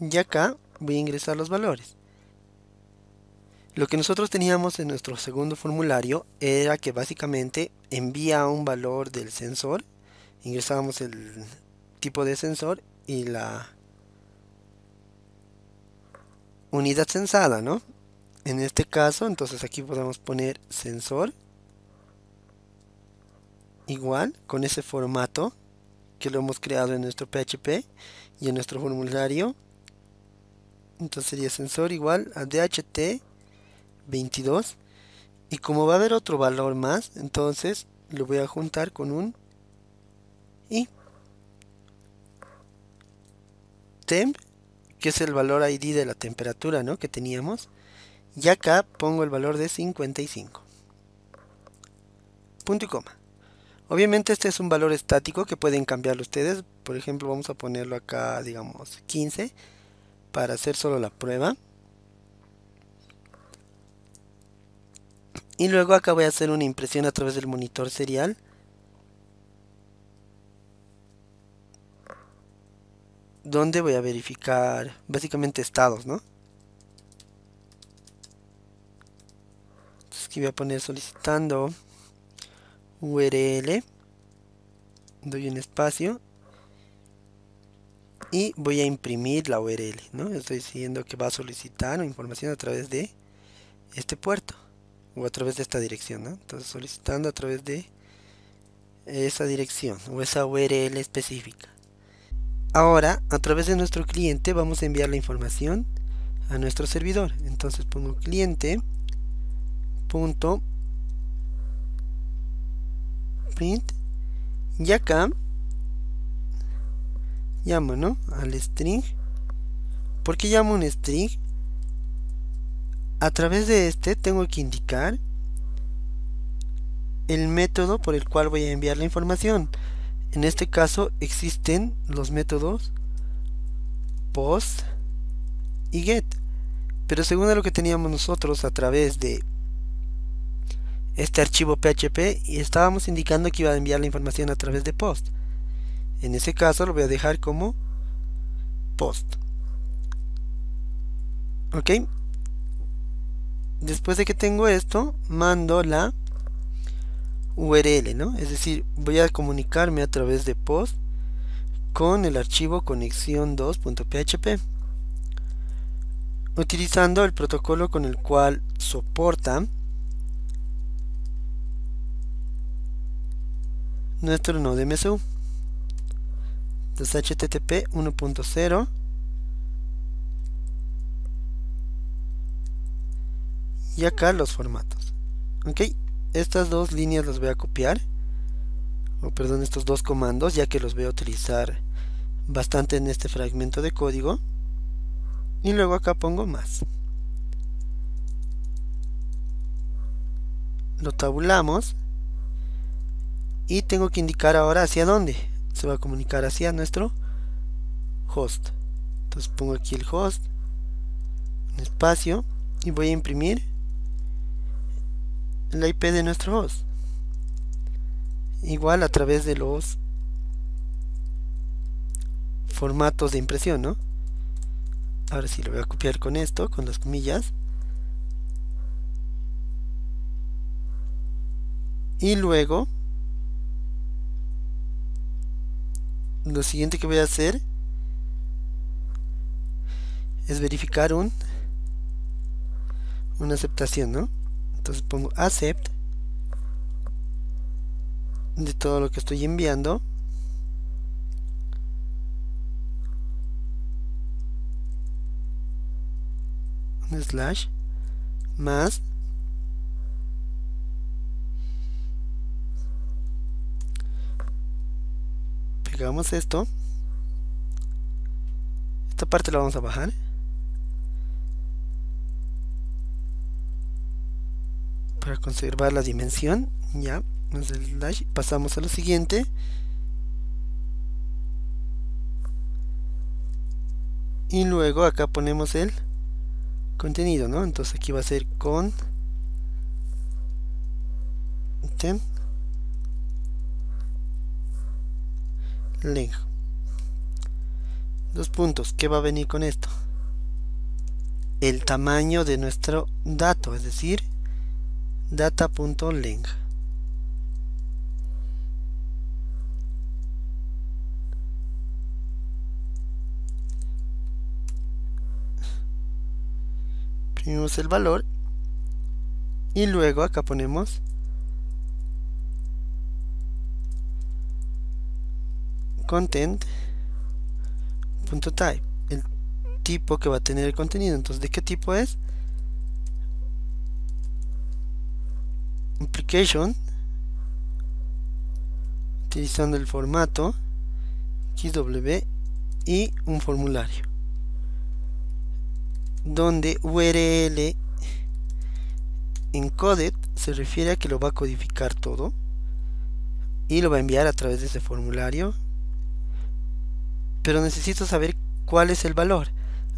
y acá voy a ingresar los valores lo que nosotros teníamos en nuestro segundo formulario era que básicamente envía un valor del sensor ingresábamos el tipo de sensor y la unidad sensada no en este caso entonces aquí podemos poner sensor igual con ese formato que lo hemos creado en nuestro PHP y en nuestro formulario. Entonces sería sensor igual a DHT 22. Y como va a haber otro valor más, entonces lo voy a juntar con un i. Temp, que es el valor ID de la temperatura ¿no? que teníamos. Y acá pongo el valor de 55. Punto y coma. Obviamente este es un valor estático que pueden cambiar ustedes. Por ejemplo, vamos a ponerlo acá, digamos, 15 para hacer solo la prueba. Y luego acá voy a hacer una impresión a través del monitor serial. Donde voy a verificar básicamente estados, ¿no? Entonces aquí voy a poner solicitando url doy un espacio y voy a imprimir la url no estoy diciendo que va a solicitar información a través de este puerto o a través de esta dirección entonces solicitando a través de esa dirección o esa url específica ahora a través de nuestro cliente vamos a enviar la información a nuestro servidor entonces pongo cliente punto print y acá llamo al string porque llamo un string? a través de este tengo que indicar el método por el cual voy a enviar la información en este caso existen los métodos post y get pero según lo que teníamos nosotros a través de este archivo PHP y estábamos indicando que iba a enviar la información a través de post. En ese caso lo voy a dejar como post. ¿Ok? Después de que tengo esto, mando la URL, ¿no? Es decir, voy a comunicarme a través de post con el archivo conexión2.php utilizando el protocolo con el cual soporta nuestro node MSU. Entonces HTTP 1.0 y acá los formatos. Ok, estas dos líneas las voy a copiar, o perdón, estos dos comandos, ya que los voy a utilizar bastante en este fragmento de código. Y luego acá pongo más. Lo tabulamos y tengo que indicar ahora hacia dónde se va a comunicar hacia nuestro host entonces pongo aquí el host un espacio y voy a imprimir la IP de nuestro host igual a través de los formatos de impresión ¿no? ahora si lo voy a copiar con esto con las comillas y luego lo siguiente que voy a hacer es verificar un una aceptación, ¿no? Entonces pongo accept de todo lo que estoy enviando. Un slash más hagamos esto, esta parte la vamos a bajar. Para conservar la dimensión, ya, pasamos a lo siguiente. Y luego acá ponemos el contenido, ¿no? Entonces aquí va a ser con... length dos puntos ¿qué va a venir con esto? el tamaño de nuestro dato es decir data.length imprimimos el valor y luego acá ponemos content.type, el tipo que va a tener el contenido. Entonces, ¿de qué tipo es? Application, utilizando el formato XW y un formulario donde URL encoded se refiere a que lo va a codificar todo y lo va a enviar a través de ese formulario pero necesito saber cuál es el valor.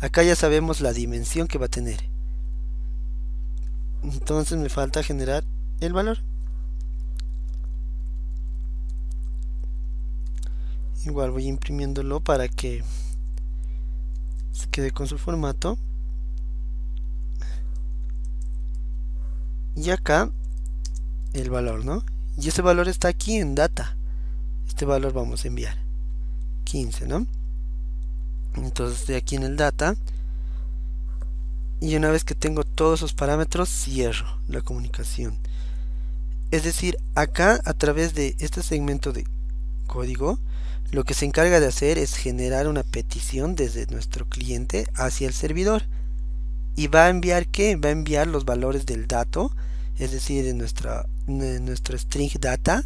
Acá ya sabemos la dimensión que va a tener. Entonces me falta generar el valor. Igual voy imprimiéndolo para que se quede con su formato. Y acá el valor, ¿no? Y ese valor está aquí en data. Este valor vamos a enviar. ¿no? Entonces estoy aquí en el data. Y una vez que tengo todos esos parámetros, cierro la comunicación. Es decir, acá a través de este segmento de código, lo que se encarga de hacer es generar una petición desde nuestro cliente hacia el servidor. ¿Y va a enviar qué? Va a enviar los valores del dato, es decir, de, nuestra, de nuestro string data.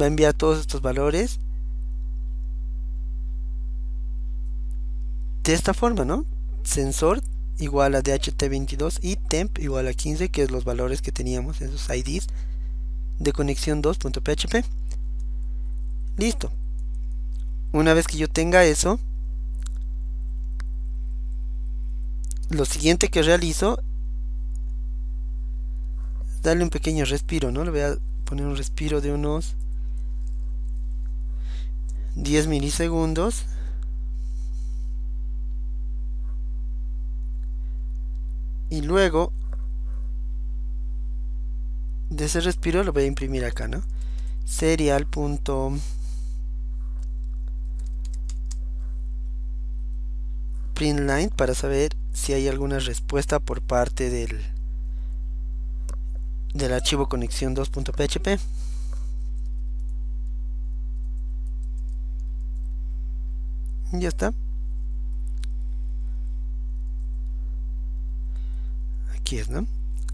Va a enviar todos estos valores de esta forma, ¿no? Sensor igual a DHT22 y temp igual a 15, que es los valores que teníamos, en esos IDs de conexión 2.php. Listo. Una vez que yo tenga eso, lo siguiente que realizo darle un pequeño respiro, ¿no? Le voy a poner un respiro de unos 10 milisegundos y luego de ese respiro lo voy a imprimir acá, ¿no? Serial punto para saber si hay alguna respuesta por parte del del archivo conexión 2.php ya está aquí es, ¿no?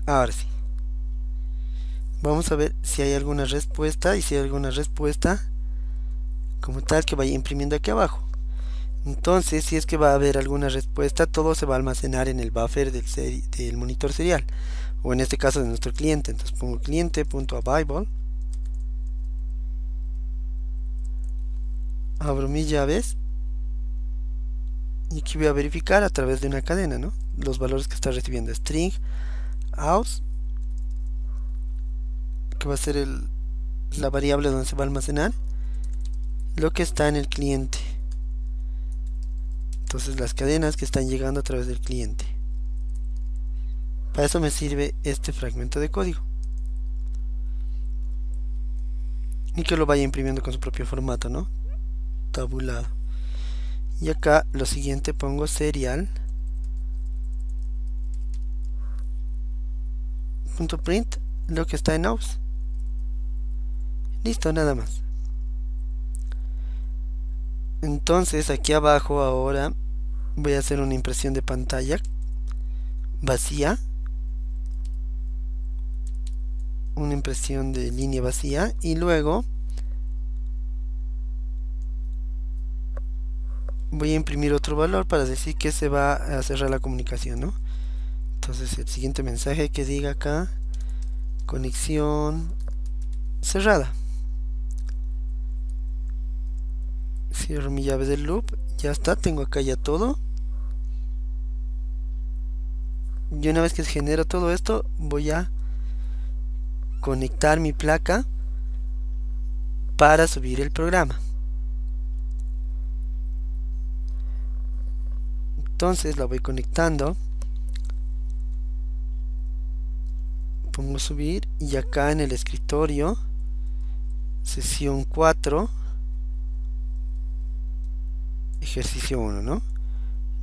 Ahora sí. Vamos a ver si hay alguna respuesta y si hay alguna respuesta como tal que vaya imprimiendo aquí abajo. Entonces, si es que va a haber alguna respuesta, todo se va a almacenar en el buffer del, del monitor serial, o en este caso de nuestro cliente. Entonces pongo cliente.avival abro mis llaves y aquí voy a verificar a través de una cadena ¿no? los valores que está recibiendo string house que va a ser la variable donde se va a almacenar lo que está en el cliente entonces las cadenas que están llegando a través del cliente para eso me sirve este fragmento de código y que lo vaya imprimiendo con su propio formato no tabulado y acá lo siguiente pongo serial punto print lo que está en aus, listo nada más entonces aquí abajo ahora voy a hacer una impresión de pantalla vacía una impresión de línea vacía y luego voy a imprimir otro valor para decir que se va a cerrar la comunicación, ¿no? Entonces el siguiente mensaje que diga acá, conexión cerrada. Cierro mi llave del loop, ya está, tengo acá ya todo. Y una vez que se genera todo esto, voy a conectar mi placa para subir el programa. entonces la voy conectando pongo subir y acá en el escritorio sesión 4 ejercicio 1 ¿no?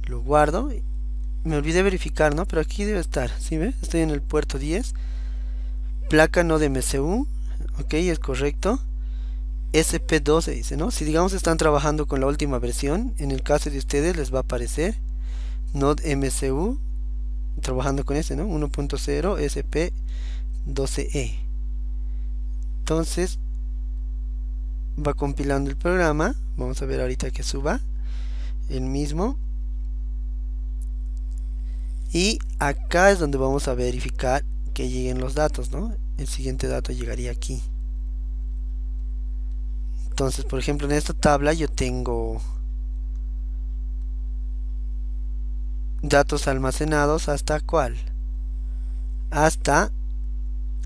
lo guardo me olvidé verificar ¿no? pero aquí debe estar ¿sí ve? estoy en el puerto 10 placa no de MCU ok es correcto SP12 dice ¿no? si digamos están trabajando con la última versión en el caso de ustedes les va a aparecer Node MCU, trabajando con ese ¿no? 1.0 SP12E. E. Entonces, va compilando el programa. Vamos a ver ahorita que suba el mismo. Y acá es donde vamos a verificar que lleguen los datos, ¿no? El siguiente dato llegaría aquí. Entonces, por ejemplo, en esta tabla yo tengo datos almacenados hasta cuál? Hasta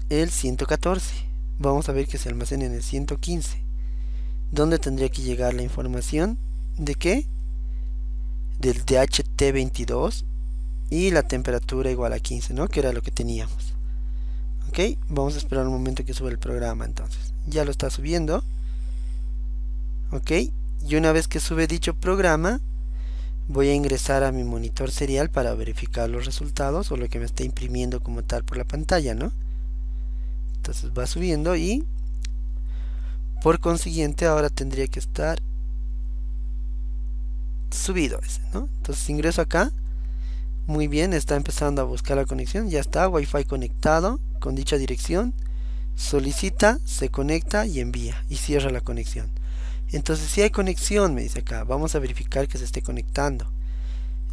el 114. Vamos a ver que se almacena en el 115. ¿Dónde tendría que llegar la información? ¿De qué? Del DHT22 y la temperatura igual a 15, ¿no? Que era lo que teníamos. Ok, vamos a esperar un momento que sube el programa entonces. Ya lo está subiendo. Ok, y una vez que sube dicho programa, voy a ingresar a mi monitor serial para verificar los resultados o lo que me está imprimiendo como tal por la pantalla, ¿no? Entonces va subiendo y por consiguiente ahora tendría que estar subido ¿no? Entonces ingreso acá. Muy bien, está empezando a buscar la conexión. Ya está, Wi-Fi conectado con dicha dirección. Solicita, se conecta y envía y cierra la conexión. Entonces si hay conexión, me dice acá. Vamos a verificar que se esté conectando.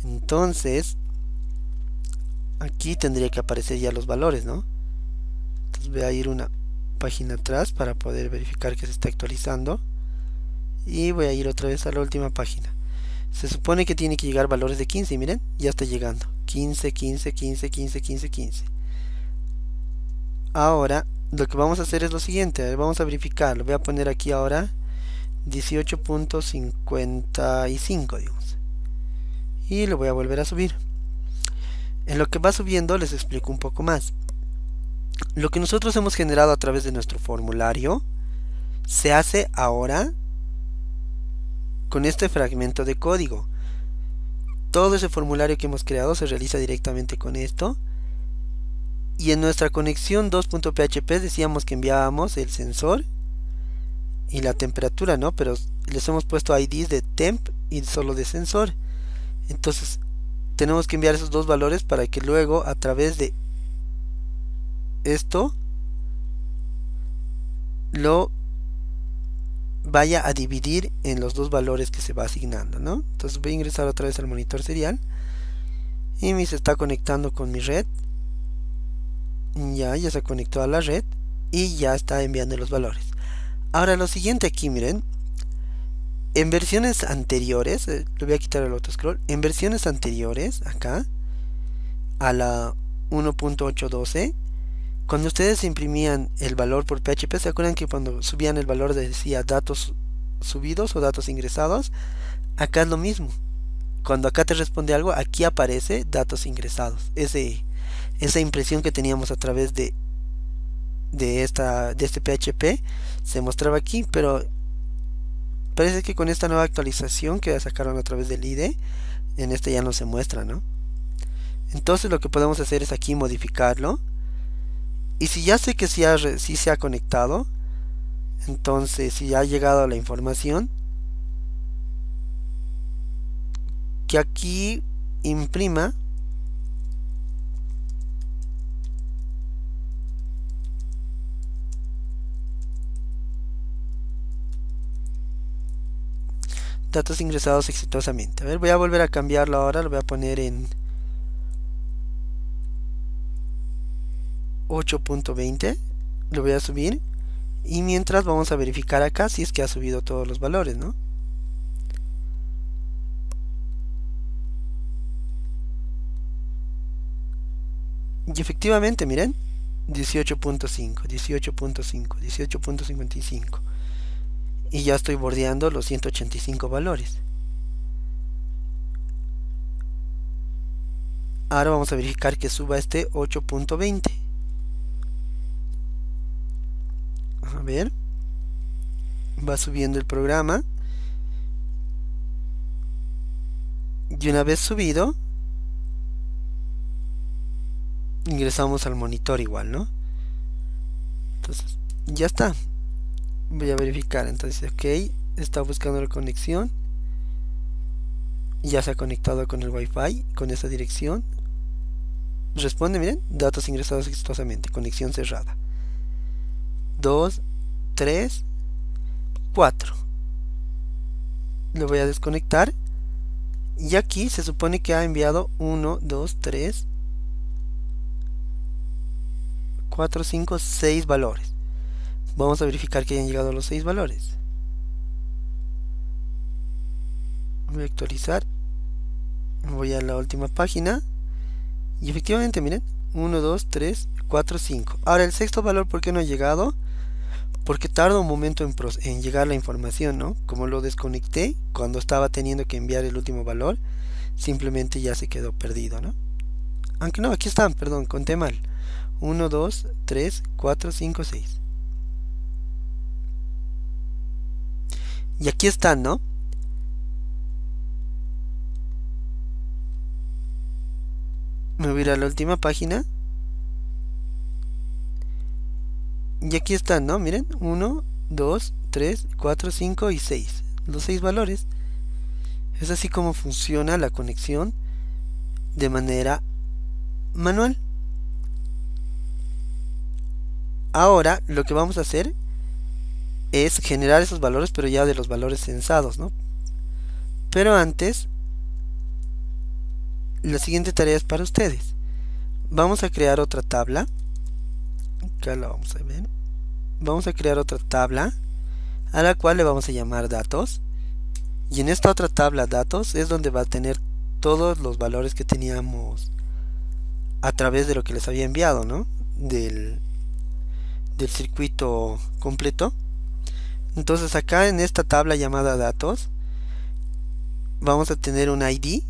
Entonces, aquí tendría que aparecer ya los valores, ¿no? Entonces voy a ir una página atrás para poder verificar que se está actualizando. Y voy a ir otra vez a la última página. Se supone que tiene que llegar valores de 15, miren, ya está llegando. 15, 15, 15, 15, 15, 15. Ahora, lo que vamos a hacer es lo siguiente. vamos a verificar. Lo voy a poner aquí ahora 18.55 digamos y lo voy a volver a subir en lo que va subiendo les explico un poco más lo que nosotros hemos generado a través de nuestro formulario se hace ahora con este fragmento de código todo ese formulario que hemos creado se realiza directamente con esto y en nuestra conexión 2.php decíamos que enviábamos el sensor y la temperatura, ¿no? Pero les hemos puesto IDs de temp y solo de sensor. Entonces, tenemos que enviar esos dos valores para que luego a través de esto lo vaya a dividir en los dos valores que se va asignando, ¿no? Entonces voy a ingresar otra vez al monitor serial y me se está conectando con mi red. Ya, ya se conectó a la red y ya está enviando los valores. Ahora lo siguiente aquí, miren. En versiones anteriores, eh, le voy a quitar el otro scroll. En versiones anteriores, acá, a la 1.812, cuando ustedes imprimían el valor por PHP, ¿se acuerdan que cuando subían el valor decía datos subidos o datos ingresados? Acá es lo mismo. Cuando acá te responde algo, aquí aparece datos ingresados. Ese, esa impresión que teníamos a través de, de, esta, de este PHP se mostraba aquí, pero parece que con esta nueva actualización que sacaron a través del IDE, en este ya no se muestra, ¿no? Entonces lo que podemos hacer es aquí modificarlo. Y si ya sé que si, si se ha conectado, entonces si ya ha llegado la información, que aquí imprima datos ingresados exitosamente. A ver, voy a volver a cambiarlo ahora, lo voy a poner en 8.20, lo voy a subir y mientras vamos a verificar acá si es que ha subido todos los valores, ¿no? Y efectivamente, miren, 18.5, 18.5, 18.55 y ya estoy bordeando los 185 valores. Ahora vamos a verificar que suba este 8.20. A ver. Va subiendo el programa. Y una vez subido, ingresamos al monitor igual, ¿no? Entonces, ya está voy a verificar entonces ok está buscando la conexión ya se ha conectado con el wifi con esa dirección responde miren datos ingresados exitosamente conexión cerrada 2 3 4 lo voy a desconectar y aquí se supone que ha enviado 1 2 3 4 5 6 valores vamos a verificar que hayan llegado los 6 valores voy a actualizar voy a la última página y efectivamente miren 1, 2, 3, 4, 5 ahora el sexto valor ¿por qué no ha llegado? porque tarda un momento en, en, llegar la información, ¿no? Como lo desconecté cuando estaba teniendo que enviar el último valor, simplemente ya se quedó perdido, ¿no? Aunque no, aquí están, perdón, conté mal. 1, 2, 3, 4, 5, 6. Y aquí están, ¿no? Me voy a ir a la última página. Y aquí están, ¿no? Miren, 1, 2, 3, 4, 5 y 6. Los 6 valores. Es así como funciona la conexión de manera manual. Ahora lo que vamos a hacer es generar esos valores, pero ya de los valores censados, ¿no? Pero antes, la siguiente tarea es para ustedes. Vamos a crear otra tabla. Acá la vamos a ver. Vamos a crear otra tabla a la cual le vamos a llamar datos. Y en esta otra tabla datos es donde va a tener todos los valores que teníamos a través de lo que les había enviado, ¿no? Del, del circuito completo. Entonces acá en esta tabla llamada datos vamos a tener un ID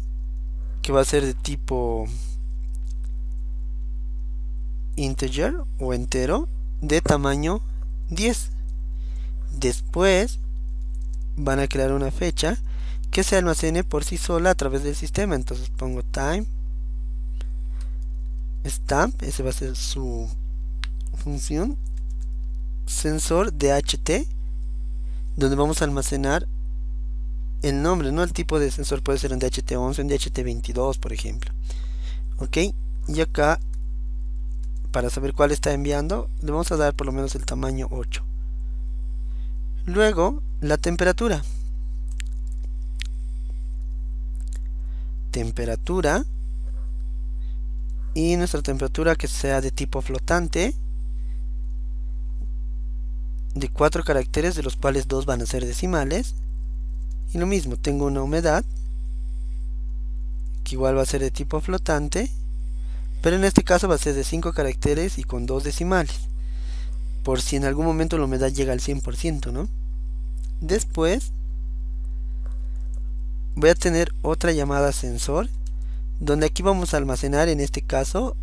que va a ser de tipo integer o entero de tamaño 10. Después van a crear una fecha que se almacene por sí sola a través del sistema. Entonces pongo time stamp, ese va a ser su función sensor de DHT donde vamos a almacenar el nombre, no el tipo de sensor, puede ser un DHT11, un DHT22, por ejemplo. Ok, y acá, para saber cuál está enviando, le vamos a dar por lo menos el tamaño 8. Luego, la temperatura. Temperatura. Y nuestra temperatura que sea de tipo flotante de 4 caracteres de los cuales dos van a ser decimales y lo mismo tengo una humedad que igual va a ser de tipo flotante pero en este caso va a ser de 5 caracteres y con 2 decimales por si en algún momento la humedad llega al 100% ¿no? después voy a tener otra llamada sensor donde aquí vamos a almacenar en este caso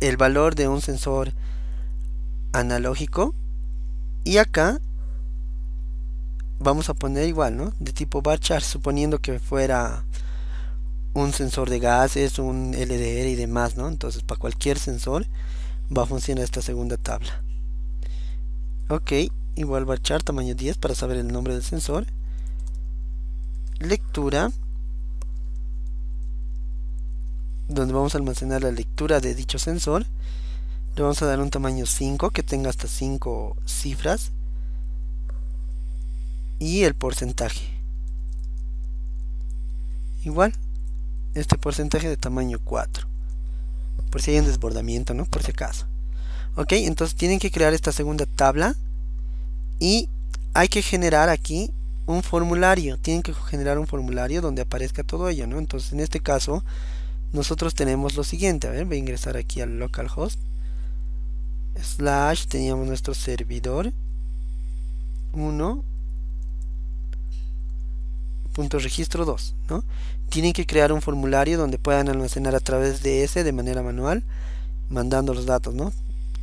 el valor de un sensor analógico y acá vamos a poner igual, ¿no? De tipo barchar suponiendo que fuera un sensor de gases, un LDR y demás, ¿no? Entonces, para cualquier sensor va a funcionar esta segunda tabla. Ok, igual barchar tamaño 10 para saber el nombre del sensor. Lectura donde vamos a almacenar la lectura de dicho sensor le vamos a dar un tamaño 5 que tenga hasta 5 cifras. Y el porcentaje. Igual, este porcentaje de tamaño 4. Por si hay un desbordamiento, ¿no? Por si acaso. Ok, entonces tienen que crear esta segunda tabla. Y hay que generar aquí un formulario. Tienen que generar un formulario donde aparezca todo ello, ¿no? Entonces en este caso nosotros tenemos lo siguiente. A ver, voy a ingresar aquí al localhost slash teníamos nuestro servidor 1 punto registro 2 ¿no? tienen que crear un formulario donde puedan almacenar a través de ese de manera manual mandando los datos ¿no?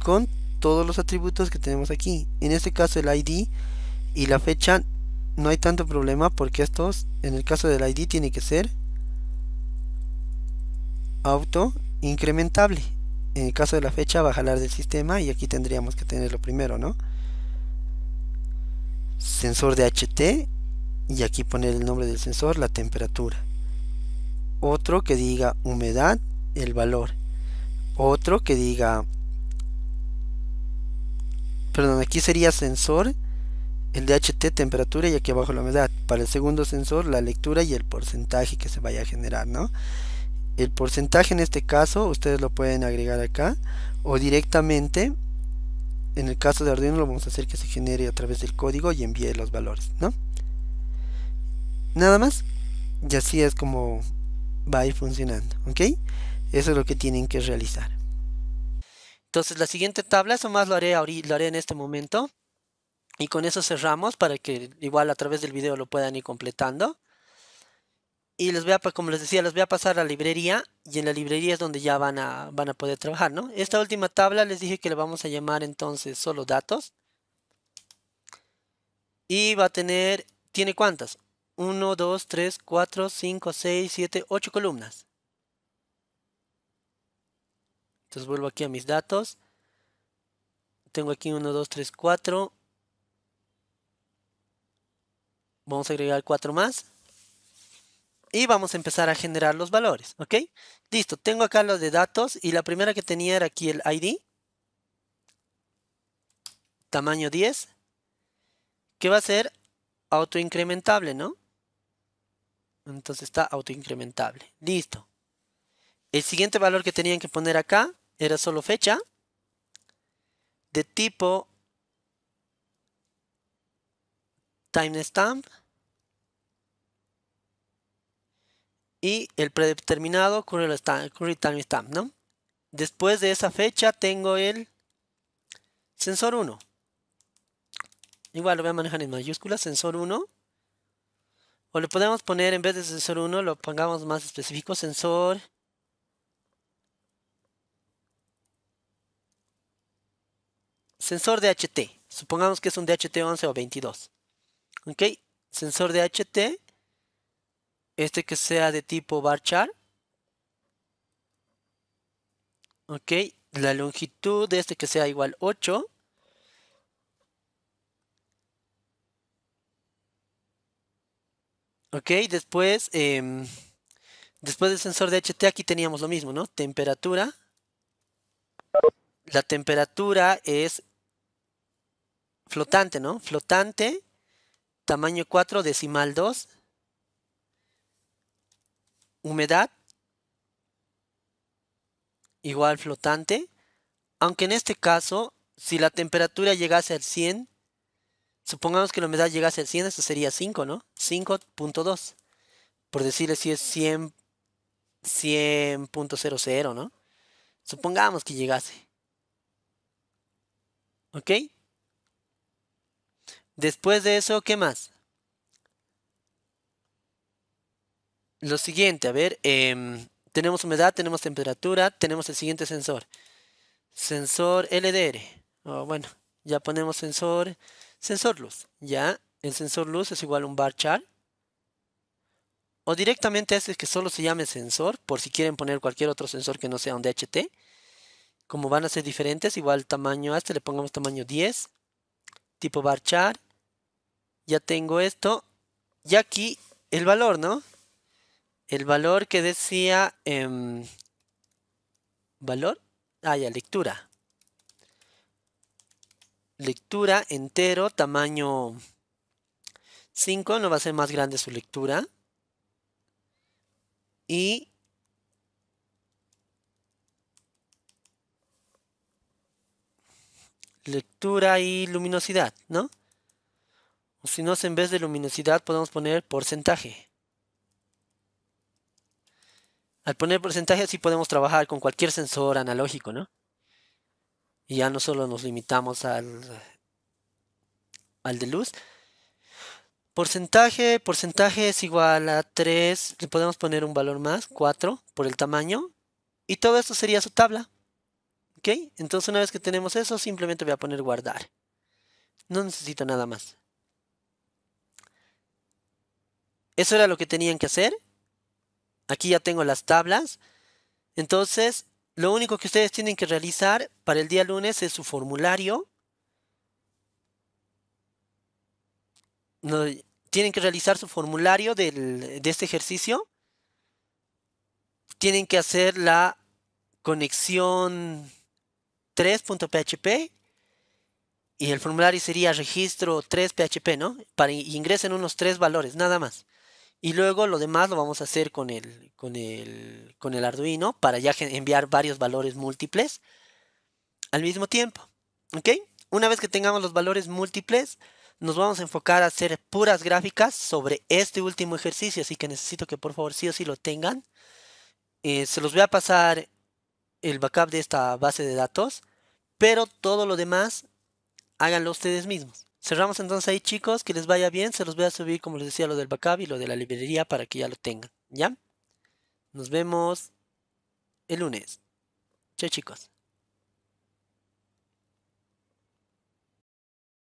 con todos los atributos que tenemos aquí en este caso el id y la fecha no hay tanto problema porque estos en el caso del id tiene que ser auto incrementable en el caso de la fecha va a jalar del sistema y aquí tendríamos que tener lo primero, ¿no? Sensor de HT y aquí poner el nombre del sensor, la temperatura. Otro que diga humedad, el valor. Otro que diga... Perdón, aquí sería sensor, el de HT, temperatura y aquí abajo la humedad. Para el segundo sensor, la lectura y el porcentaje que se vaya a generar, ¿no? el porcentaje en este caso ustedes lo pueden agregar acá o directamente en el caso de Arduino lo vamos a hacer que se genere a través del código y envíe los valores ¿no? nada más y así es como va a ir funcionando ok eso es lo que tienen que realizar entonces la siguiente tabla eso más lo haré, lo haré en este momento y con eso cerramos para que igual a través del video lo puedan ir completando y les voy a, pues, como les decía, les voy a pasar a la librería y en la librería es donde ya van a, van a poder trabajar, Esta última tabla les dije que le vamos a llamar entonces solo datos. Y va a tener, ¿tiene cuántas? 1, 2, 3, 4, 5, 6, 7, 8 columnas. Entonces vuelvo aquí a mis datos. Tengo aquí 1, 2, 3, 4. Vamos a agregar 4 más y vamos a empezar a generar los valores, ¿ok? Listo, tengo acá los de datos y la primera que tenía era aquí el ID, tamaño 10, que va a ser autoincrementable, ¿no? Entonces está autoincrementable, listo. El siguiente valor que tenían que poner acá era solo fecha, de tipo timestamp, y el predeterminado curry, Time Stamp, ¿no? Después de esa fecha tengo el sensor 1. Igual lo voy a manejar en mayúsculas, sensor 1. O le podemos poner en vez de sensor 1, lo pongamos más específico, sensor Sensor DHT. Supongamos que es un DHT 11 o 22. ¿Ok? Sensor DHT este que sea de tipo bar chart Ok, la longitud de este que sea igual 8. Ok, después, em, después del sensor de HT aquí teníamos lo mismo, ¿no? Temperatura. La temperatura es flotante, ¿no? Flotante, tamaño 4, decimal 2 humedad igual flotante, aunque en este caso, si la temperatura llegase al 100, supongamos que la humedad llegase al 100, eso sería 5, ¿no? 5.2, por decirle si es 100.00, ¿no? Supongamos que llegase. ¿Ok? Después de eso, ¿qué más? lo siguiente, a ver, em, tenemos humedad, tenemos temperatura, tenemos el siguiente sensor. Sensor LDR. Oh, bueno, ya ponemos sensor, sensor luz. Ya, el sensor luz es igual a un bar chart. O directamente haces que solo se llame sensor, por si quieren poner cualquier otro sensor que no sea un DHT. Como van a ser diferentes, igual tamaño a este le pongamos tamaño 10. Tipo bar chart. Ya tengo esto. Y aquí el valor, ¿no? El valor que decía... ¿Valor? Ah, ya, lectura. Lectura entero, tamaño 5, no va a ser más grande su lectura. Y... Lectura y luminosidad, ¿no? O si no, en vez de luminosidad podemos poner porcentaje. Al poner porcentaje así podemos trabajar con cualquier sensor analógico, ¿no? Y ya no solo nos limitamos al, al de luz. Porcentaje, porcentaje es igual a 3, le podemos poner un valor más, 4, por el tamaño. Y todo esto sería su tabla. ¿Ok? Entonces una vez que tenemos eso, simplemente voy a poner guardar. No necesito nada más. Eso era lo que tenían que hacer. Aquí ya tengo las tablas. Entonces, lo único que ustedes tienen que realizar para el día lunes es su formulario. tienen que realizar su formulario de este ejercicio. Tienen que hacer la conexión 3.php y el formulario sería registro 3.php, ¿no? Para ingresen unos tres valores, nada más. Y luego lo demás lo vamos a hacer con el, con el, Arduino para ya enviar varios valores múltiples al mismo tiempo. Una vez que tengamos los valores múltiples, nos vamos a enfocar a hacer puras gráficas sobre este último ejercicio, así que necesito que por favor sí o sí lo tengan. Eh, se los voy a pasar el backup de esta base de datos, pero todo lo demás háganlo ustedes mismos. Cerramos entonces ahí, chicos. Que les vaya bien. Se los voy a subir, como les decía, lo del backup y lo de la librería para que ya lo tengan. ¿Ya? Nos vemos el lunes. Chao, chicos.